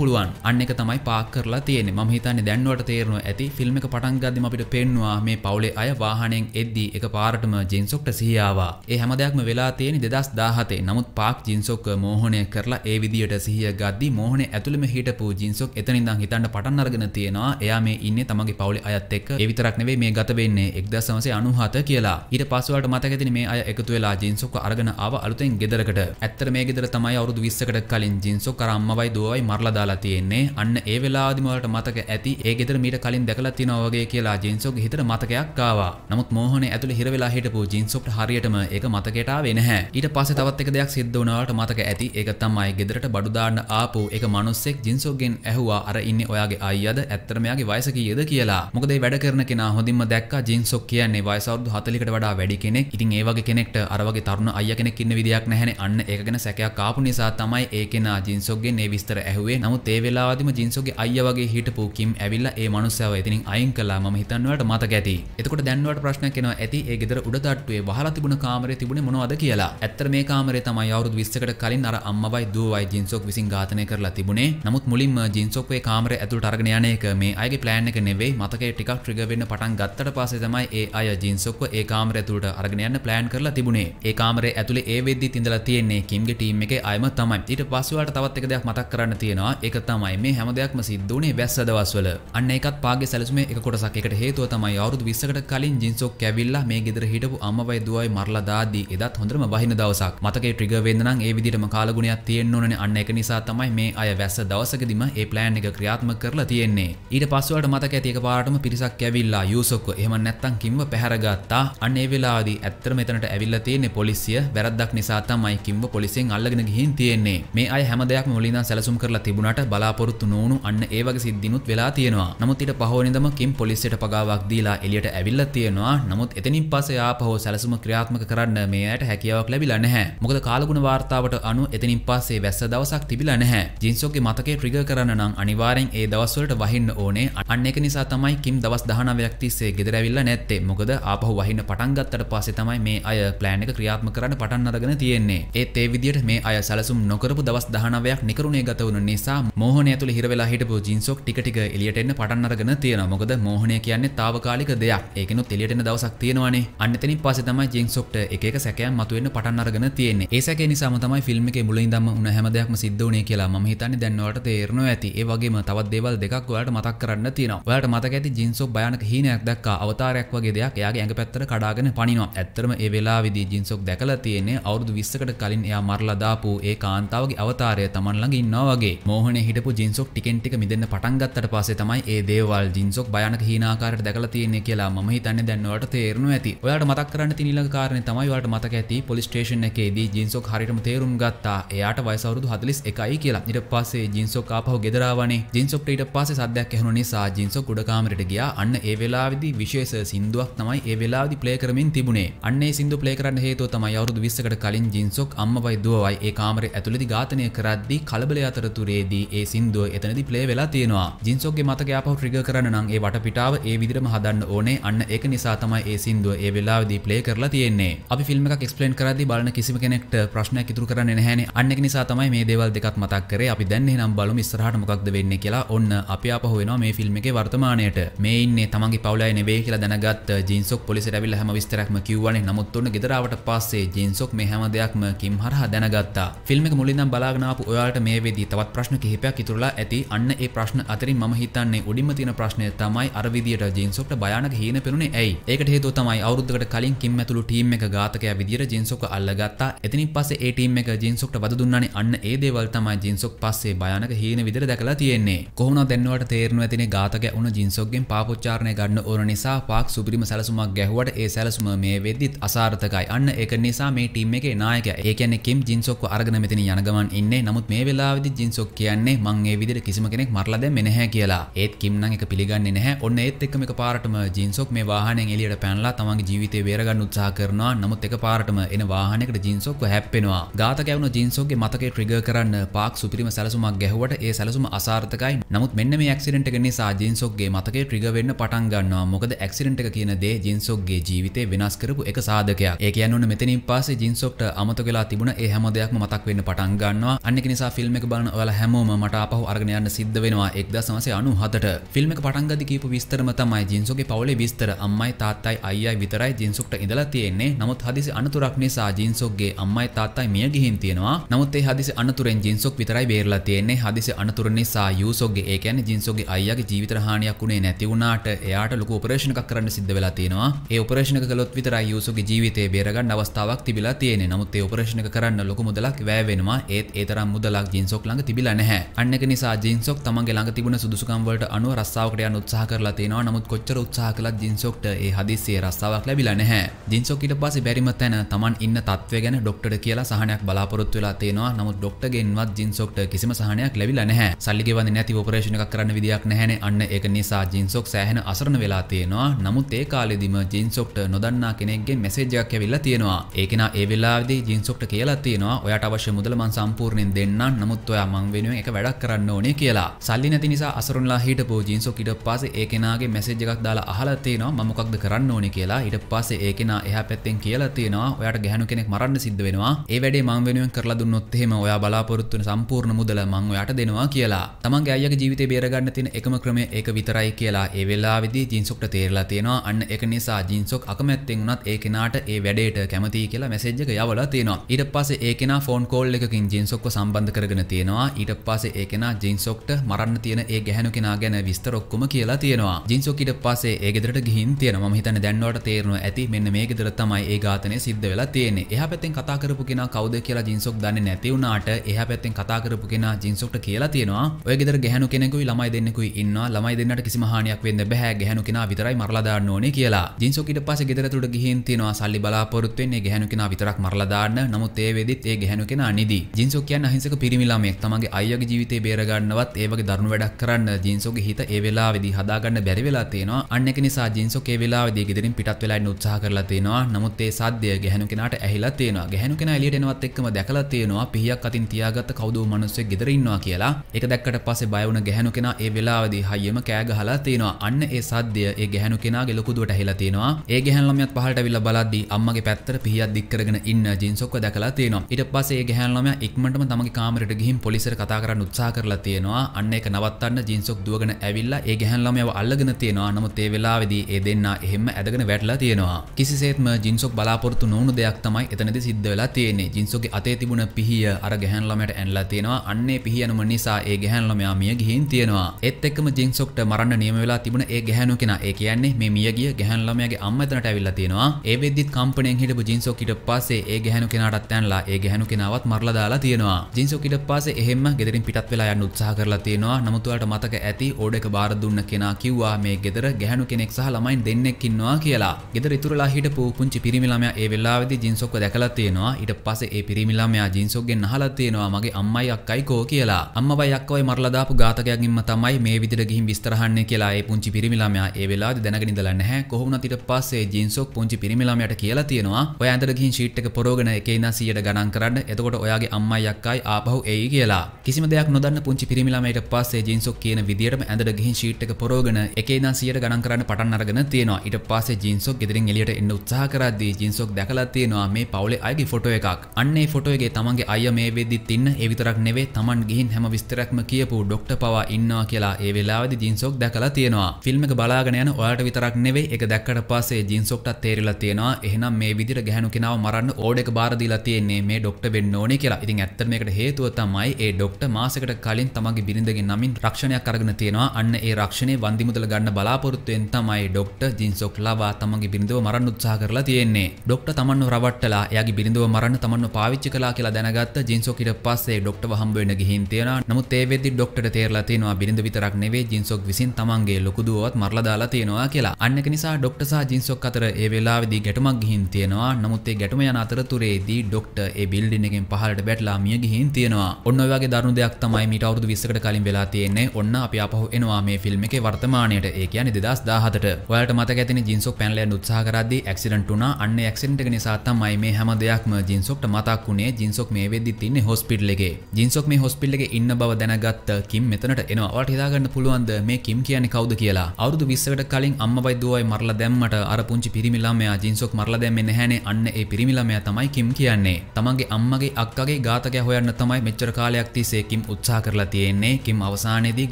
S1: පුළුවන් අන්න එක තමයි පාක් කරලා තියෙන ම හිතන්නේ දැන්වට තේරනු ඇති ෆිල්ම් එක පටන් ගදදිම අපිට පෙන්වා මේ පවුලේ අය වාහනෙන් එද්දී එක පාරටම ජින්සොක්ට සිහියාවා ඒ හැම දෙයක්ම වෙලා තියෙන දෙදස් දාහතේ නමුත් පාක් ජින්සොක්ක මෝහනය කරලා ඒ විදිට සිහිය ගද්දි මෝහනේ ඇතුළම හිටපු ජින්සොක් එතනිදං හිතන්න පටන් අරගෙන තියෙනවා එයා මේ ඉන්න තමගේ පවුලි අයත් එක් එවිතරක් නෙවේ මේ ගත වෙන්නේ එක්දසමසේ අනුහත කියලා ඊට පස්සවට මතකතින මේ අය එකතු වෙලා ජින්සොක්ක අරගෙන ආව අලුතෙන් ගෙදරකට ඇත්තර මේ ගෙදර තමයි අවුරුදු 20කට කලින් ජින්සෝ කර අම්මවයි දුවවයි මරලා දාලා තියෙන්නේ. අන්න ඒ වෙලාවදිම වලට මතක ඇති ඒ ගෙදර මීට කලින් දැකලා තියෙනවා වගේ කියලා ජින්සෝගේ හිතට මතකයක් ආවා. නමුත් මෝහනේ ඇතුලේ හිර වෙලා හිටපු ජින්සෝට හරියටම ඒක මතකයට ආවේ නැහැ. ඊට පස්සේ තවත් එක දෙයක් සිද්ධ වුණාට මතක ඇති ඒක තමයි ගෙදරට බඩු දාන්න ආපු එක මිනිස්සෙක් ජින්සෝගෙන් ඇහුවා අර ඉන්නේ ඔයාගේ අයියාද ඇත්තටම එයාගේ වයස කීයද කියලා. මොකද ඒ වැඩ කරන කෙනා හොඳින්ම දැක්ක ජින්සොක් කියන්නේ වයසවරුදු හතලිකට වඩා වැඩි කෙනෙක් ඉතින් ඒවගේ කෙනෙක්ට අරවගේ තරුණ අය කෙනෙක් ඉන්න විදියක් නැහැන අන්න ඒකගෙන සැකයක් කාපු නිසා තමයි ඒකෙන ජින්සොක්ගේ ඒ විස්තර ඇහුවේ නමුත් ඒ වෙලාවදිම ජින්සොගේ අය වගේ හිටපු කිම් ඇවිල්ලා ඒ මනුස්සයව ඉතින් අයින් කළා මම හිතන්නවට මතක ඇති. එතකොට දැන්වට ප්‍රශ්න කෙනවා ඇති ඒ ගෙදර උඩ තට්ටුවේ වහලා තිබුණ කාමරේ තිබුණේ මොනවද කියලා. ඇත්තට මේ කාමරේ තමයි අවුරුදු 20කට කලින් අර අම්මවයි දුවවයි ජින්සොක් විසින් ඝාතනය කරලා තිබුණේ. නමුත් මුලින්ම ජින්සොක්ගේ කාමරේ ඇතුළට අරගෙන යන එක මේ අයගේ ප්ලෑන් එක නෙවෙයි මතකයේ ටිකක් ට්‍රිගර් වෙන්න පටන් ගත්තට පස්සේ තමයි ඒ අය ජින්සොක්ව ඒ කාමරේ ඇතුළට අරගෙන යන්න ප්ලෑන් කරලා තිබුණේ. ඒ කාමරේ ඇතුලේ ඒ වෙද්දි ඉඳලා තියන්නේ කිම්ගේ ටීම් එක අයම තමයි ඊට පස්සුවට තවත් එක දෙයක් මතක් කරන්න තියෙනවා ඒක තමයි මේ හැම දෙයක්ම සිද්ධ වුණේ වැස්ස දවස්වල අන්න ඒකත් පාගේ සැලසුමේ එක කොටසක් එකට හේතුව තමයි අවුරුදු 20කට කලින් ජින්සොක් කැවිල්ලා මේ ගෙදර හිටපු අම්මවයි දුවයි මරලා දාද්දී එදත් හොඳටම වහින දවසක් මතකේ ට්‍රිගර් වෙන්න නම් ඒ විදිහටම කාලගුණයක් තියෙන්න ඕනනේ අන්න ඒක නිසා තමයි මේ අය වැස්ස දවසකදීම ඒ ප්ලෑන් එක ක්‍රියාත්මක කරලා තියෙන්නේ ඊට පස්සුවට මතක ඇති එක පාරටම පිරිසක් කැවිල්ලා යූසොක්ව එහෙම නැත්තම් කිම්ව පැහැරගත්තා අන්න ඒ වෙලාවේදී ඇත්තට මෙතනට ඇවිල්ලා තියෙන්නේ පොලිසිය වැරද්දක් නිසා නැත්තම් අයිකින්ව පොලිසියෙන් අල්ලගෙන ගිහින් තියෙන්නේ මේ අය හැම දෙයක් මුලින්ම සැලසුම් කරලා තිබුණාට බලාපොරොත්තු නොවුණු අන්න ඒ වගේ සිද්ධිනුත් වෙලා තියෙනවා නමුත් ඊට පහවෙනිදම කිම් පොලිසියට පගාවක් දීලා එළියට ඇවිල්ලා තියෙනවා නමුත් එතනින් පස්සේ ආපහු සැලසුම ක්‍රියාත්මක කරන්න මේ අයට හැකියාවක් ලැබිලා නැහැ මොකද කාලගුණ වාර්තාවට අනුව එතනින් පස්සේ වැස්ස දවසක් තිබිලා නැහැ ජින්සෝගේ මතකේ ට්‍රිගර් කරන්න නම් අනිවාර්යෙන් ඒ දවස්වලට වහින්න ඕනේ අන්න ඒක නිසා තමයි කිම් දවස් 19ක් තිස්සේ ගෙදර ඇවිල්ලා නැත්තේ මොකද ආපහු වහින්න පටන් ගත්තට පස්සේ තමයි මේ අය ප්ලෑන් එක ක්‍රියාත්මක කරන්න පටන් අරගෙන තියෙන්නේ වෙන්නේ. ඒත් ඒ විදිහට මේ අය සැලසුම් නොකරපු දවස් 19ක් නිකරුණේ ගත වුණු නිසා මෝහනය ඇතුළේ හිර වෙලා හිටපු ජින්සොක් ටික ටික එළියට එන්න පටන් අරගෙන තියෙනවා. මොකද මෝහනය කියන්නේ తాවකාලික දෙයක්. ඒකිනුත් එළියට එන දවසක් තියෙනවානේ. අන්න එතනින් පස්සේ තමයි ජින්සොක්ට එක එක සැකයන් මතුවෙන්න පටන් අරගෙන තියෙන්නේ. ඒ සැකේ නිසාම තමයි ෆිල්ම් එකේ මුලින් ඉඳන්ම උන හැම දෙයක්ම සිද්ධ වුණේ කියලා මම හිතන්නේ දැන් ඔයාලට තේරෙනවා ඇති. ඒ වගේම තවත් දේවල් දෙකක් ඔයාලට මතක් කරන්න තියෙනවා. ඔයාලට මතක ඇති ජින්සොක් භයානක හීනයක් දැක්කා. අවතාරයක් වගේ දෙයක් එයාගේ ඇඟ පැත්තට කඩාගෙන පනිනවා. ඇත්තටම ඒ වෙලාවේදී ජින්සොක් දැකලා තියෙන්නේ අවුරුදු 20 තිස්සකට කලින් එයා මරලා දාපු ඒ කාන්තාවගේ අවතාරය Taman ළඟ ඉන්නවා වගේ. මෝහණේ හිටපු ජින්සොක් ටිකෙන් ටික මිදෙන්න පටන් ගත්තට පස්සේ තමයි ඒ දේවල් ජින්සොක් භයානක හීනාකාරයට දැකලා තියෙන්නේ කියලා මම හිතන්නේ දැන් ඔයාලට තේරෙනු ඇති. ඔයාලට මතක් කරන්න තියෙන ඊළඟ කාරණේ තමයි ඔයාලට මතක ඇති පොලිස් ස්ටේෂන් එකේදී ජින්සොක් හරියටම තේරුම් ගත්තා එයාට වයස අවුරුදු 41යි කියලා. ඊට පස්සේ ජින්සොක් ආපහු ගෙදර ආවනේ. ජින්සොක්ට ඊට පස්සේ සද්දයක් ඇහුණු නිසා ජින්සොක් උඩ කාමරයට ගියා. අන්න ඒ වෙලාවේදී විශේෂ සින්දුවක් තමයි ඒ වෙලාවේදී ප්ලේ කරමින් තිබුණේ. අන්න ඒ සින්දුව ප්ලේ කරන්න හේතුව තමයි අවුරුදු 20කට කලින් ජින්සොක් අම්මවයි දුවවයි ඒ කාමර ඇතුළදි ඝාතනය කරද්දී කලබල අතරතුරේදී ඒ සින්දුව එතනදි ප්ලේ වෙලා තියෙනවා. ජින්සොක්ගේ මතකය ආපහු ට්‍රිගර් කරන්න නම් ඒ වටපිටාව ඒ විදිහටම හදන්න ඕනේ. අන්න ඒක නිසා තමයි ඒ සින්දුව ඒ වෙලාවේදී ප්ලේ කරලා තියෙන්නේ. අපි ෆිල්ම් එකක් එක්ස්ප්ලেইন කරද්දී බලන කිසිම කෙනෙක්ට ප්‍රශ්නයක් ඉතුරු කරන්නේ නැහැනේ. අන්න ඒක නිසා තමයි මේ දේවල් දෙකක් මතක් කරේ. අපි දැන් එහෙනම් බලමු ඉස්සරහට මොකක්ද වෙන්නේ කියලා. ඔන්න අපි ආපහු වෙනවා මේ ෆිල්ම් එකේ වර්තමානයට. මේ ඉන්නේ තමන්ගේ පවුලයි නෙවෙයි කියලා දැනගත් ජින්සොක් පොලිසියට ඇවිල්ලා හැම විස්තරක්ම කිව්වනේ. නමුත් ඔන්න ගෙදරාවට පස්සේ ජින්සොක් මේ හැම දෙයක් දෙයක්ම කිම් හරහා දැනගත්තා ෆිල්ම් එක මුලින්දම් බලාගෙනාපු ඔයාලට මේ වෙදී තවත් ප්‍රශ්න කිහිපයක් ඉතුරුලා ඇති අන්න ඒ ප්‍රශ්න අතරින් මම හිතන්නේ උඩින්ම තියෙන ප්‍රශ්නය තමයි අර විදියට ජින්සොක්ට භයානක හීන පෙනුනේ ඇයි ඒකට හේතුව තමයි අවුරුද්දකට කලින් කිම් ඇතුළු ටීම් එක ඝාතකයා විදියට ජින්සොක අල්ලගත්තා එතනින් පස්සේ ඒ ටීම් එක ජින්සොක්ට වද දුන්නනේ අන්න ඒ දේවල් තමයි ජින්සොක් පස්සේ භයානක හීන විදියට දැකලා තියෙන්නේ කොහොමද දැන්වට තේරෙනු ඇතිනේ ඝාතකයා වුණ ජින්සොක්ගෙන් පාපොච්චාරණය ගන්න ඕන නිසා පාක් සුපිරිම සැලසුමක් ගැහුවට ඒ සැලසුම මේ වෙද්දිත් අසාර්ථකයි අන්න ඒක නිසා මේ ටීම් එකේ නායකයා නායක ඒකන කෙම් ජින්සොක් අරගන මෙතින යනගමන් ඉන්න නමුත් මේ වෙලාවිදි ජින්සොක් කියන්නේ මං ඒ විදිර කිසිම කෙනෙක් මරලද මෙනහැ කියලා ඒත් කිම්න එක පිළිගන්න නැහැ ඔන්න ඒත් එක්ම එක පාරටම ජින්සොක් මේ වාහනෙන් එලියට පැනලා තමන්ගේ ජීවිතය වේරගන්න උත්සා කරනවා නමුත් එක පාරටම එන වාහනකට ජින්සොක්ව හැප්පෙනවා ගාත කැවුණු ජින්සොක්ගේ මතකේ ට්‍රිග කරන්න පාක් සුපිරිම සැලසුමක් ගැහුවට ඒ සැලසුම අසාර්ථකයි නමුත් මෙන්න මේ ඇක්සිඩෙන්ට් එක නිසා ජින්සොක්ගේ මතකේ ට්‍රිග වෙන්න පටන් ගන්නවා මොකද ඇක්සිඩෙන්ට් එක කියන දේ ජින්සොක්ගේ ජීවිතේ වෙනස් කරපු එක සාධකයක්. ඒ කියන්නේ මෙතනින් පස්සේ ජින්සොක්ට අමතකලා තිබුණ ඒ හැම දෙයක් මතක් වෙන්න පටන් ගන්නවා අන්නෙක නිසා ෆිල්ම් එක බලන ඔයාලා හැමෝම මට ආපහු අරගෙන යන්න සිද්ධ වෙනවා 1997ට ෆිල්ම් එක පටන් ගද්දි කියපු විස්තරම තමයි ජින්සුගේ පවුලේ විස්තර අම්මයි තාත්තයි අයියයි විතරයි ජින්සුක්ට ඉඳලා තියෙන්නේ නමුත් හදිසි අනතුරක් නිසා ජින්සුක්ගේ අම්මයි තාත්තයි මිය ගිහින් තියෙනවා නමුත් ඒ හදිසි අනතුරෙන් ජින්සුක් විතරයි බේරලා තියෙන්නේ හදිසි අනතුර නිසා යූසුක්ගේ ඒ කියන්නේ ජින්සුක්ගේ අයියාගේ ජීවිත හානියක් උනේ නැති වුණාට එයාට ලොකු ඔපරේෂන් එකක් කරන්න සිද්ධ වෙලා තියෙනවා ඒ ඔපරේෂන් එක කළොත් විතරයි යූසුක්ගේ ජීවිතේ බේරගන්න අවස්ථාවක් තිබිලා තියෙන්නේ නමුත් නමුත් ඒ ඔපරේෂණ එක කරන්න ලොකු මුදලක් වැය වෙනවා ඒත් ඒ තරම් මුදලක් ජින්සොක් ළඟ තිබිලා නැහැ. අන්න ඒක නිසා ජින්සොක් තමන්ගේ ළඟ තිබුණ සුදුසුකම් වලට අනුව රස්සාවකට යන්න උත්සාහ කරලා තියෙනවා. නමුත් කොච්චර උත්සාහ කළත් ජින්සොක්ට ඒ හදිස්සියේ රස්සාවක් ලැබිලා නැහැ. ජින්සොක් ඊට පස්සේ බැරිම තැන තමන් ඉන්න තත්ත්වය ගැන ඩොක්ටර් කියලා සහනයක් බලාපොරොත්තු වෙලා තියෙනවා. නමුත් ඩොක්ටර්ගෙන්වත් ජින්සොක්ට කිසිම සහනයක් ලැබිලා නැහැ. සල්ලි ගෙවන්නේ නැති ඔපරේෂණ එකක් කරන්න විදියක් නැහැනේ. අන්න ඒක නිසා ජින්සොක් සෑහෙන අසරණ වෙලා තියෙනවා. නමුත් ඒ කාලෙදිම ජින්සොක්ට නොදන්නා කෙනෙක්ගේ මෙසේජ් එකක් ඇවිල්ලා තියෙනවා. ඒකෙනා ඒ වෙලාවේදී ජින්සුක්ට කියලා තියෙනවා ඔයාට අවශ්‍ය මුදල මං සම්පූර්ණයෙන් දෙන්න නමුත් ඔයා මං වෙනුවෙන් එක වැඩක් කරන්න ඕනේ කියලා සල්ලි නැති නිසා අසරුන්ලා හිටපු ජින්සුක් ඊට පස්සේ ඒ කෙනාගේ මැසේජ් එකක් දාලා අහලා තියෙනවා මම මොකක්ද කරන්න ඕනේ කියලා ඊට පස්සේ ඒ කෙනා එහා පැත්තෙන් කියලා තියෙනවා ඔයාට ගැහණු කෙනෙක් මරන්න සිද්ධ වෙනවා ඒ වැඩේ මං වෙනුවෙන් කරලා දුන්නොත් එහෙම ඔයා බලාපොරොත්තු වෙන සම්පූර්ණ මුදල මං ඔයාට දෙනවා කියලා තමන්ගේ අයියාගේ ජීවිතේ බේරගන්න තියෙන එකම ක්‍රමය ඒක විතරයි කියලා ඒ වෙලාවේදී ජින්සුක්ට තේරලා තියෙනවා අන්න ඒක නිසා ජින්සුක් අකමැත්තෙන් වුණත් ඒ කෙනාට ඒ වැඩේට කැමතියි කියලා මැසේජ් එක යවලා තියෙනවා ඊට පස්සේ ඒ කෙනා ෆෝන් කෝල් එකකින් ජින්සොක්ව සම්බන්ධ කරගෙන තියෙනවා ඊට පස්සේ ඒ කෙනා ජින්සොක්ට මරන්න තියෙන ඒ ගැහණු කෙනා ගැන විස්තර ඔක්කොම කියලා තියෙනවා ජින්සොක් ඊට පස්සේ ඒ ගෙදරට ගිහින් තියෙනවා මම හිතන්නේ දැන් ඔයාලට තේරෙනවා ඇති මෙන්න මේ ගෙදර තමයි ඒ ඝාතනය සිද්ධ වෙලා තියෙන්නේ එහා පැත්තෙන් කතා කරපු කෙනා කවුද කියලා ජින්සොක් දන්නේ නැති වුණාට එහා පැත්තෙන් කතා කරපු කෙනා ජින්සොක්ට කියලා තියෙනවා ඔය ගෙදර ගැහණු කෙනෙකුයි ළමයි දෙන්නෙකුයි ඉන්නවා ළමයි දෙන්නට කිසිම හානියක් වෙන්න බෑ ගැහණු කෙනා විතරයි මරලා දාන්න ඕනේ කියලා ජින්සොක් ඊට පස්සේ ගෙදරට ගිහින් තියෙනවා සල්ලි බලාපොරොත්තු වෙන්නේ ගැහණු කෙනා විතරක් මරලා දාන්න නමුත් ඒ වෙදිත් ඒ ගැහණු කෙනා නිදී. ජින්සෝ කියන්නේ අහිංසක පිරිමි ළමයෙක්. තමන්ගේ අයියාගේ ජීවිතේ බේර ගන්නවත් ඒ වගේ දරුණු වැඩක් කරන්න ජින්සෝගේ හිත ඒ වෙලාවේදී හදා ගන්න බැරි වෙලා තියෙනවා. අන්න ඒක නිසා ජින්සෝ ඒ වෙලාවේදී ගෙදරින් පිටත් වෙලා ඉන්න උත්සාහ කරලා තියෙනවා. නමුත් ඒ සද්දය ගැහණු කෙනාට ඇහිලා තියෙනවා. ගැහණු කෙනා එළියට එනවත් එක්කම දැකලා තියෙනවා පිහියක් අතින් තියාගත්ත කවුදෝ මිනිස්සෙක් ගෙදර ඉන්නවා කියලා. ඒක දැක්කට පස්සේ බය වුණ ගැහණු කෙනා ඒ වෙලාවේදී හයියම කෑ ගහලා තියෙනවා. අන්න ඒ සද්දය ඒ ගැහණු කෙනාගේ ලොකු දුවට ඇහිලා තියෙනවා. ඒ ගැහණු ළමයාත් පහළට ඇවිල්ලා බලද්දී අම්මගේ පැත්තට පිහියක් දික් කරගෙන ඉන්න ජින්සෝ ජින්සොක්ව දැකලා තියෙනවා ඉට පසේ ගැහැල්ලම ඉක්මටම තම කාමරට ගිහින් පොලිසර කතා කරන්න උත්සා කරලා තියෙනවා අන්න එක නවත්තන්න ජින්සොක් දුවගෙන ඇවිල්ලා ඒ ගැහැල්ලම අල්ලගෙන තියෙනවා නමුත් ඒ වෙලාවෙදී ඒ දෙන්න එහෙම ඇදගෙන වැටලා තියෙනවා කිසිසේත්ම ජින්සොක් බලාපොරතු නොවුණු දෙයක් තමයි එතනදි සිද්ධ වෙලා තියෙන්නේ ජින්සොක්ගේ අතේ තිබුණ පිහිය අර ගැහැන්ලමට ඇන්ලා තියෙනවා අන්නේ පිහියනම නිසා ඒ ගැහැන්ලමයා මිය ගිහින් තියෙනවා එත් එක්කම ජින්සොක්ට මරන්න නියම වෙලා තිබුණ ඒ ගැහැනු කෙනා ඒ කියන්නේ මේ මියගිය ගැහැන්ලමයාගේ අම්මතනට ඇවිල්ලා තියෙනවා ඒ වෙද්දිත් කම්පණයෙන් හිටපු ජින්සොක් ඊට පස්සේ ඒ ගැහනු කෙනටත් ඇන්ලා ඒ ගැහනු කෙනාවත් මරලා දාලා තියෙනවා ජින්සෝ කිඩ පස්සේ එහෙම ගෙදරින් පිටත් වෙලා යන්න උත්සාහ කරලා තියෙනවා නමුත් ඔයාලට මතක ඇති ඕඩ එක බාර දුන්න කෙනා කිව්වා මේ ගෙදර ගැහනු කෙනෙක් සහ ළමයින් දෙන්නෙක් ඉන්නවා කියලා ගෙදර ඉතුරුලා හිටපු පුංචි පිරිමි ළමයා ඒ වෙලාවේදී ජින්සෝක්ව දැකලා තියෙනවා ඊට පස්සේ ඒ පිරිමි ළමයා ජින්සෝක්ගෙන් අහලා තියෙනවා මගේ අම්මයි අක්කයි කෝ කියලා අම්මවයි අක්කවයි මරලා දාපු ඝාතකයන්ගින්ම තමයි මේ විදිහට ගිහින් විස්තර අහන්නේ කියලා ඒ පුංචි පිරිමි ළමයා ඒ වෙලාවේදී දැනගෙන ඉඳලා නැහැ කොහොමුණත් ඊට පස්සේ ජින්සෝක් පුංචි පිරිමි ළමයාට කියලා තියෙනවා ඔය ඇඳට ගිහින් ෂීට් එක පොරෝග අල්ලගෙන එකේන සියට ගණන් කරන්න එතකොට ඔයාගේ අම්මයි අක්කයි ආපහු එයි කියලා. කිසිම දෙයක් නොදන්න පුංචි පිරිමි ළමයට පස්සේ ජීන්සොක් කියන විදියටම ඇඳට ගිහින් ෂීට් එක පොරවගෙන එකේන සියට ගණන් කරන්න පටන් අරගෙන තියෙනවා. ඊට පස්සේ ජීන්සොක් ගෙදරින් එළියට එන්න උත්සාහ කරද්දී ජීන්සොක් දැකලා තියෙනවා මේ පවුලේ අයගේ ෆොටෝ එකක්. අන්න ඒ ෆොටෝ එකේ තමන්ගේ අයියා මේ වෙද්දිත් ඉන්න ඒ විතරක් නෙවෙයි තමන් ගිහින් හැම විස්තරයක්ම කියපු ડોක්ටර් පවා ඉන්නවා කියලා ඒ වෙලාවේදී ජීන්සොක් දැකලා තියෙනවා. ෆිල්ම් එක බලාගෙන යන ඔයාලට විතරක් නෙවෙයි ඒක දැක්කට පස්සේ ජීන්සොක්ටත් තේරිලා තියෙනවා. එහෙනම් මේ විදියට ගැහණු කෙනාව මරන්න ඕඩ එක බාරදිලා තියන්නේ මේ ඩොක්ට වෙන්න ඕනේ කියලා ඉතින් ඇත්තට මේකට හේතුව තමයි ඒ ඩොක්ට මාසකට කලින් තමගේ බිරිඳගේ නමින් රක්ෂණයක් අරගෙන තියෙනවා අන්න ඒ රක්ෂණය වන්දි මුදල ගන්න බලාපොරොත්තුවෙන් තමයි ඩොක්ට ජින්සොක් ලවා තමගේ බිරිඳව මරන්න උත්සාහ කරලා තියෙන්නේ ඩොක්ට තමන්ව රවට්ටලා එයාගේ බිරිඳව මරන්න තමන්ව පාවිච්චි කළා කියලා දැනගත්ත ජින්සොක් ඊට පස්සේ ඩොක්ටව හම්බ වෙන්න ගිහින් තියෙනවා නමුත් ඒ වෙද්දි ඩොක්ටට තේරලා තියෙනවා බිරිඳ විතරක් නෙවෙයි ජින්සොක් විසින් තමන්ගේ ලොකු දුවවත් මරලා දාලා තියෙනවා කියලා අන්න ඒක නිසා ඩොක්ට සහ ජින්සොක් අතර ඒ වෙලාවේදී ගැටුමක් ගිහින් තියෙනවා නමුත් ඒ ගැටුම යන අතරතුර වතුරේදී ඩොක්ට ඒ බිල්ඩින් එකෙන් පහලට බැටලා මිය ගිහින් තියෙනවා ඔන්න ඔයගේ දරුණු දෙයක් තමයි මීට අවුරුදු 20කට කලින් වෙලා තියෙන්නේ ඔන්න අපි ආපහු එනවා මේ ෆිල්ම් එකේ වර්තමානයට ඒ කියන්නේ 2017ට ඔයාලට මතක ඇතිනේ ජින්සොක් පැනලා යන උත්සාහ කරද්දී ඇක්සිඩන්ට් වුණා අන්න ඒ ඇක්සිඩන්ට් එක නිසා තමයි මේ හැම දෙයක්ම ජින්සොක්ට මතක් වුණේ ජින්සොක් මේ වෙද්දි තින්නේ හොස්පිටල් එකේ ජින්සොක් මේ හොස්පිටල් එකේ ඉන්න බව දැනගත්ත කිම් මෙතනට එනවා ඔයාලට හිතාගන්න පුළුවන්ද මේ කිම් කියන්නේ කවුද කියලා අවුරුදු 20කට කලින් අම්මවයි දුවයි මරලා දැම්මට අර පුංචි පිරිමි ළමයා ජින්සොක් මරලා දැම්මේ නැහැනේ අන්න ඒ පිරිමි ළමයා තමයි කිම් කියන්නේ තමන්ගේ අම්මගේ අක්කගේ ඝාතකය හොයන්න තමයි මෙච්චර කාලයක් තිස්සේ කිම් උත්සාහ කරලා තියෙන්නේ කිම් අවසානයේදී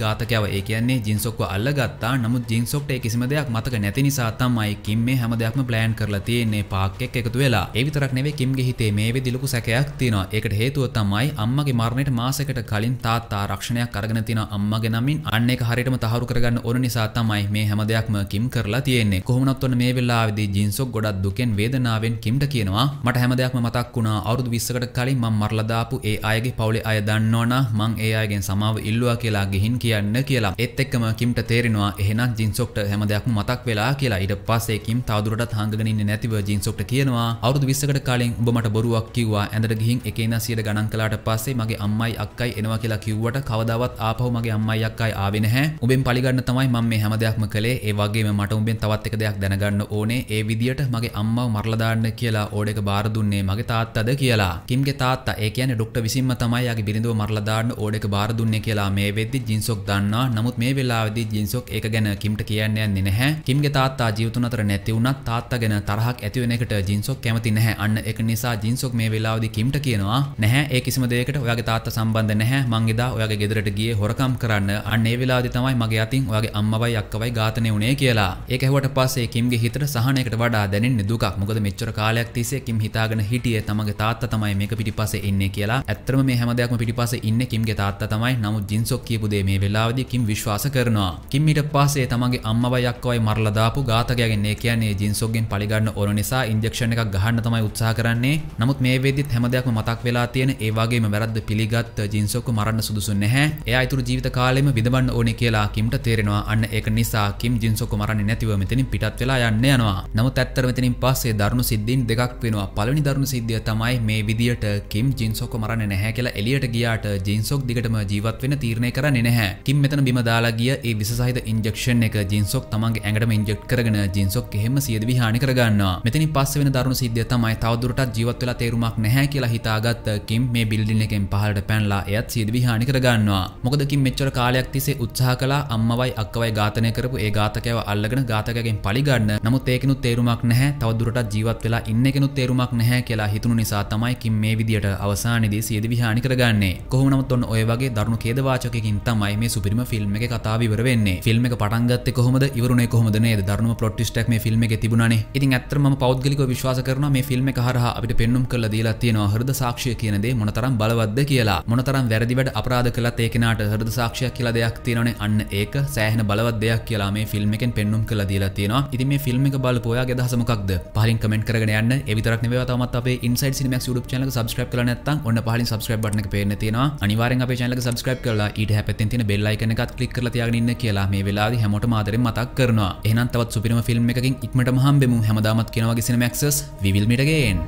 S1: ඝාතකයව ඒ කියන්නේ ජින්සොක්ව අල්ලගත්තා නමුත් ජින්සොක්ට ඒ කිසිම දෙයක් මතක නැති නිසා තමයි කිම් මේ හැම දෙයක්ම ප්ලෑන් කරලා තියෙන්නේ පාක් එක්ක එකතු වෙලා ඒ විතරක් නෙවෙයි කිම්ගේ හිතේ මේ වෙදි ලොකු සැකයක් තියෙනවා ඒකට හේතුව තමයි අම්මගේ මරණයට මාසයකට කලින් තාත්තා ආරක්ෂණයක් අරගෙන තියෙන අම්මගේ නමින් අන්න ඒක හරියටම තහවුරු කරගන්න ඕන නිසා තමයි මේ හැම දෙයක්ම කිම් කරලා තියෙන්නේ කොහොමනත් ඔන්න මේ වෙලාවේදී ජින්සොක් ගොඩක් දුකෙන් වේදනාවෙන් කිම්ට කියනවා මට හැම දෙයක් දෙයක්ම මතක් වුණා අවුරුදු 20කට කලින් මම මරලා දාපු ඒ අයගේ පවුලේ අය දන්නවනම් මං ඒ අයගෙන් සමාව ඉල්ලුවා කියලා ගිහින් කියන්න කියලා. ඒත් එක්කම කිම්ට තේරෙනවා එහෙනම් ජින්සොක්ට හැම දෙයක්ම මතක් වෙලා කියලා. ඊට පස්සේ කිම් තවදුරටත් හංගගෙන ඉන්නේ නැතිව ජින්සොක්ට කියනවා අවුරුදු 20කට කලින් ඔබ මට බොරුවක් කිව්වා. ඇඳට ගිහින් එකේ ඉඳන් 100 ගණන් කළාට පස්සේ මගේ අම්මයි අක්කයි එනවා කියලා කිව්වට කවදාවත් ආපහු මගේ අම්මයි අක්කයි ආවේ නැහැ. උඹෙන් පලිගන්න තමයි මම මේ හැම දෙයක්ම කළේ. ඒ වගේම මට උඹෙන් තවත් එක දෙයක් දැනගන්න ඕනේ. ඒ විදියට මගේ අම්මව මරලා දාන්න කියලා ඕඩ එක බාර දුන්නේ මේ මගේ තාත්තද කියලා කිම්ගේ තාත්තා ඒ කියන්නේ ඩොක්ටර් විසින්ම තමයි යාගේ බිරිඳව මරලා දාන්න ඕඩේක බාර දුන්නේ කියලා මේ වෙද්දි ජින්සොක් දන්නවා නමුත් මේ වෙලාවේදී ජින්සොක් ඒක ගැන කිම්ට කියන්න යන්නේ නැහැ කිම්ගේ තාත්තා ජීවිතුන අතර නැති වුණත් තාත්තා ගැන තරහක් ඇති වෙන එකට ජින්සොක් කැමති නැහැ අන්න ඒක නිසා ජින්සොක් මේ වෙලාවේදී කිම්ට කියනවා නැහැ ඒ කිසිම දෙයකට ඔයාගේ තාත්තා සම්බන්ධ නැහැ මං එදා ඔයාගේ ගෙදරට ගියේ හොරකම් කරන්න අන්න ඒ වෙලාවේදී තමයි මගේ අතින් ඔයාගේ අම්මවයි අක්කවයි ඝාතනය වුණේ කියලා ඒක ඇහුවට පස්සේ කිම්ගේ හිතට සහනයකට වඩා දැනෙන්නේ දුකක් මොකද මෙච්චර කාලයක් තිස්සේ කිම් හිතාගෙන හිටිය තමගේ තාත්ත තමයි මේක පිටිපස ඉන්න කියලා ඇත්තරම මේ හැමදයක්ම පිටිපස ඉන්න කිම්ගේ තාත්ත තමයි නමුත් ජින්සොක් කියපුදේ මේ වෙලාවදි කිම් විශ්වාස කරනවා කිම්මිට පස්සේ තමගේ අම්මවයක්කවයි මරලදාපු ගාතකයගෙන්නේ කියන්නේ ජින්සොක්ගෙන් පලිගන්න ඕන නිසා ඉන්ජක්ෂණ එකක් ගහන්න තමයි උත්සා කරන්නේ නමුත් මේ වෙදිත් හැමදයක්ම මතක් වෙලා තියෙන ඒවාගේම වැරද්ද පිළිගත් ජින්සොක්ක මරන්න සුදුසු නැහැ එයා ඉතුරු ජීවිත කාලෙම විඳවන්න ඕනේ කියලා කිම්ට තේරෙනවා අන්න ඒක නිසා කිම් ජින්සොක්ක මරන්නේ නැතිව මෙතනින් පිටත් වෙලා යන්න යනවා නමුත් ඇත්තර මෙතනින් පස්සේ දරුණු සිද්ධීන් දෙකක් වෙනවා පළවෙනි දරුණු සිද්ධිය තමයි මේ විදිට කිම් ජින්සොක මරණ නැහැ කියලා එලියට ගියාට ජින්සොක් දිගටම ජීවත් වෙන තීරණය කරන්නේ නැහැ. කිම් මෙතන බිම දාලා ගිය ඒ විස සහිත ඉන්ජෙක්ෂන් එක ජින්සොක් තමන්ගේ ඇඟටම ඉන්ජෙක්ට් කරගෙන ජින්සොක් එහෙම සියදිවි හානි කරගන්නවා. මෙතනින් පස්සේ වෙන දරුණු සිද්ධිය තමයි තවදුරටත් ජීවත් වෙලා තේරුමක් නැහැ කියලා හිතාගත්ත කිම් මේ බිල්ඩින් එකෙන් පහළට පැනලා එයත් සියදිවි හානි කරගන්නවා. මොකද කිම් මෙච්චර කාලයක් තිස්සේ උත්සාහ කළා අම්මවයි අක්කවයි ඝාතනය කරපු ඒ ඝාතකයව අල්ලගෙන ඝාතකයගෙන් පලිගන්න. නමුත් ඒකිනුත් තේරුමක් නැහැ. තවදුරටත් ජීවත් වෙලා ඉන්න කෙනුත් තේරුමක් නැහැ නෑ කියලා හිතුණු නිසා තමයි කිම් මේ විදියට අවසානයේදී සියදි විහානි කරගන්නේ. කොහොම නමුත් ඔන්න ඔය වගේ දරුණු ඛේදවාචකකින් තමයි මේ සුපිරිම ෆිල්ම් එකේ කතාව ඉවර වෙන්නේ. ෆිල්ම් එක පටන් ගත්තේ කොහොමද? ඉවරුනේ කොහොමද නේද? දරුණුම ප්ලොට් ට්විස්ට් එකක් මේ ෆිල්ම් එකේ තිබුණානේ. ඉතින් ඇත්තටම මම පෞද්ගලිකව විශ්වාස කරනවා මේ ෆිල්ම් එක හරහා අපිට පෙන්눔 කරලා දීලා තියෙනවා හෘද සාක්ෂිය කියන දේ මොනතරම් බලවත්ද කියලා. මොනතරම් වැරදි වැඩ අපරාධ කළත් ඒ කෙනාට හෘද සාක්ෂියක් කියලා දෙයක් තියෙනවනේ. අන්න ඒක සෑහෙන බලවත් දෙයක් කියලා මේ ෆිල්ම් එකෙන් පෙන්눔 කරලා දීලා තියෙනවා. ඉතින් මේ ෆිල්ම් එක බලපු ඔයාගේ අදහස මොකක්ද? පහලින් කමෙන්ට් කරගෙන යන්න. ඒ විතරක් නෙවෙයි තවමත් තාමත් අප ඉන්සයි සිනමක් ුඩු චන සබස්ක්‍රප කල නත්තන් ඔන්න පහලින් සබස්ක්‍රප් බටන පේන තියෙන අනිවාරෙන් අප චනල සබස්ක්‍රප් කලා ඊට හැපැත්තෙන් තින බෙල්ලයිකන එකත් කලික් කරලා තියාගන්න කියලා මේ වෙලාද හැමෝට මාදර මතක් කරනවා එහනන්තවත් සුපිරම ෆිල්ම් එකකින් ඉක්මට හම්බෙමු හැමදාමත් කෙනවගේ සිනමක්සස් විල්මිටගේෙන්.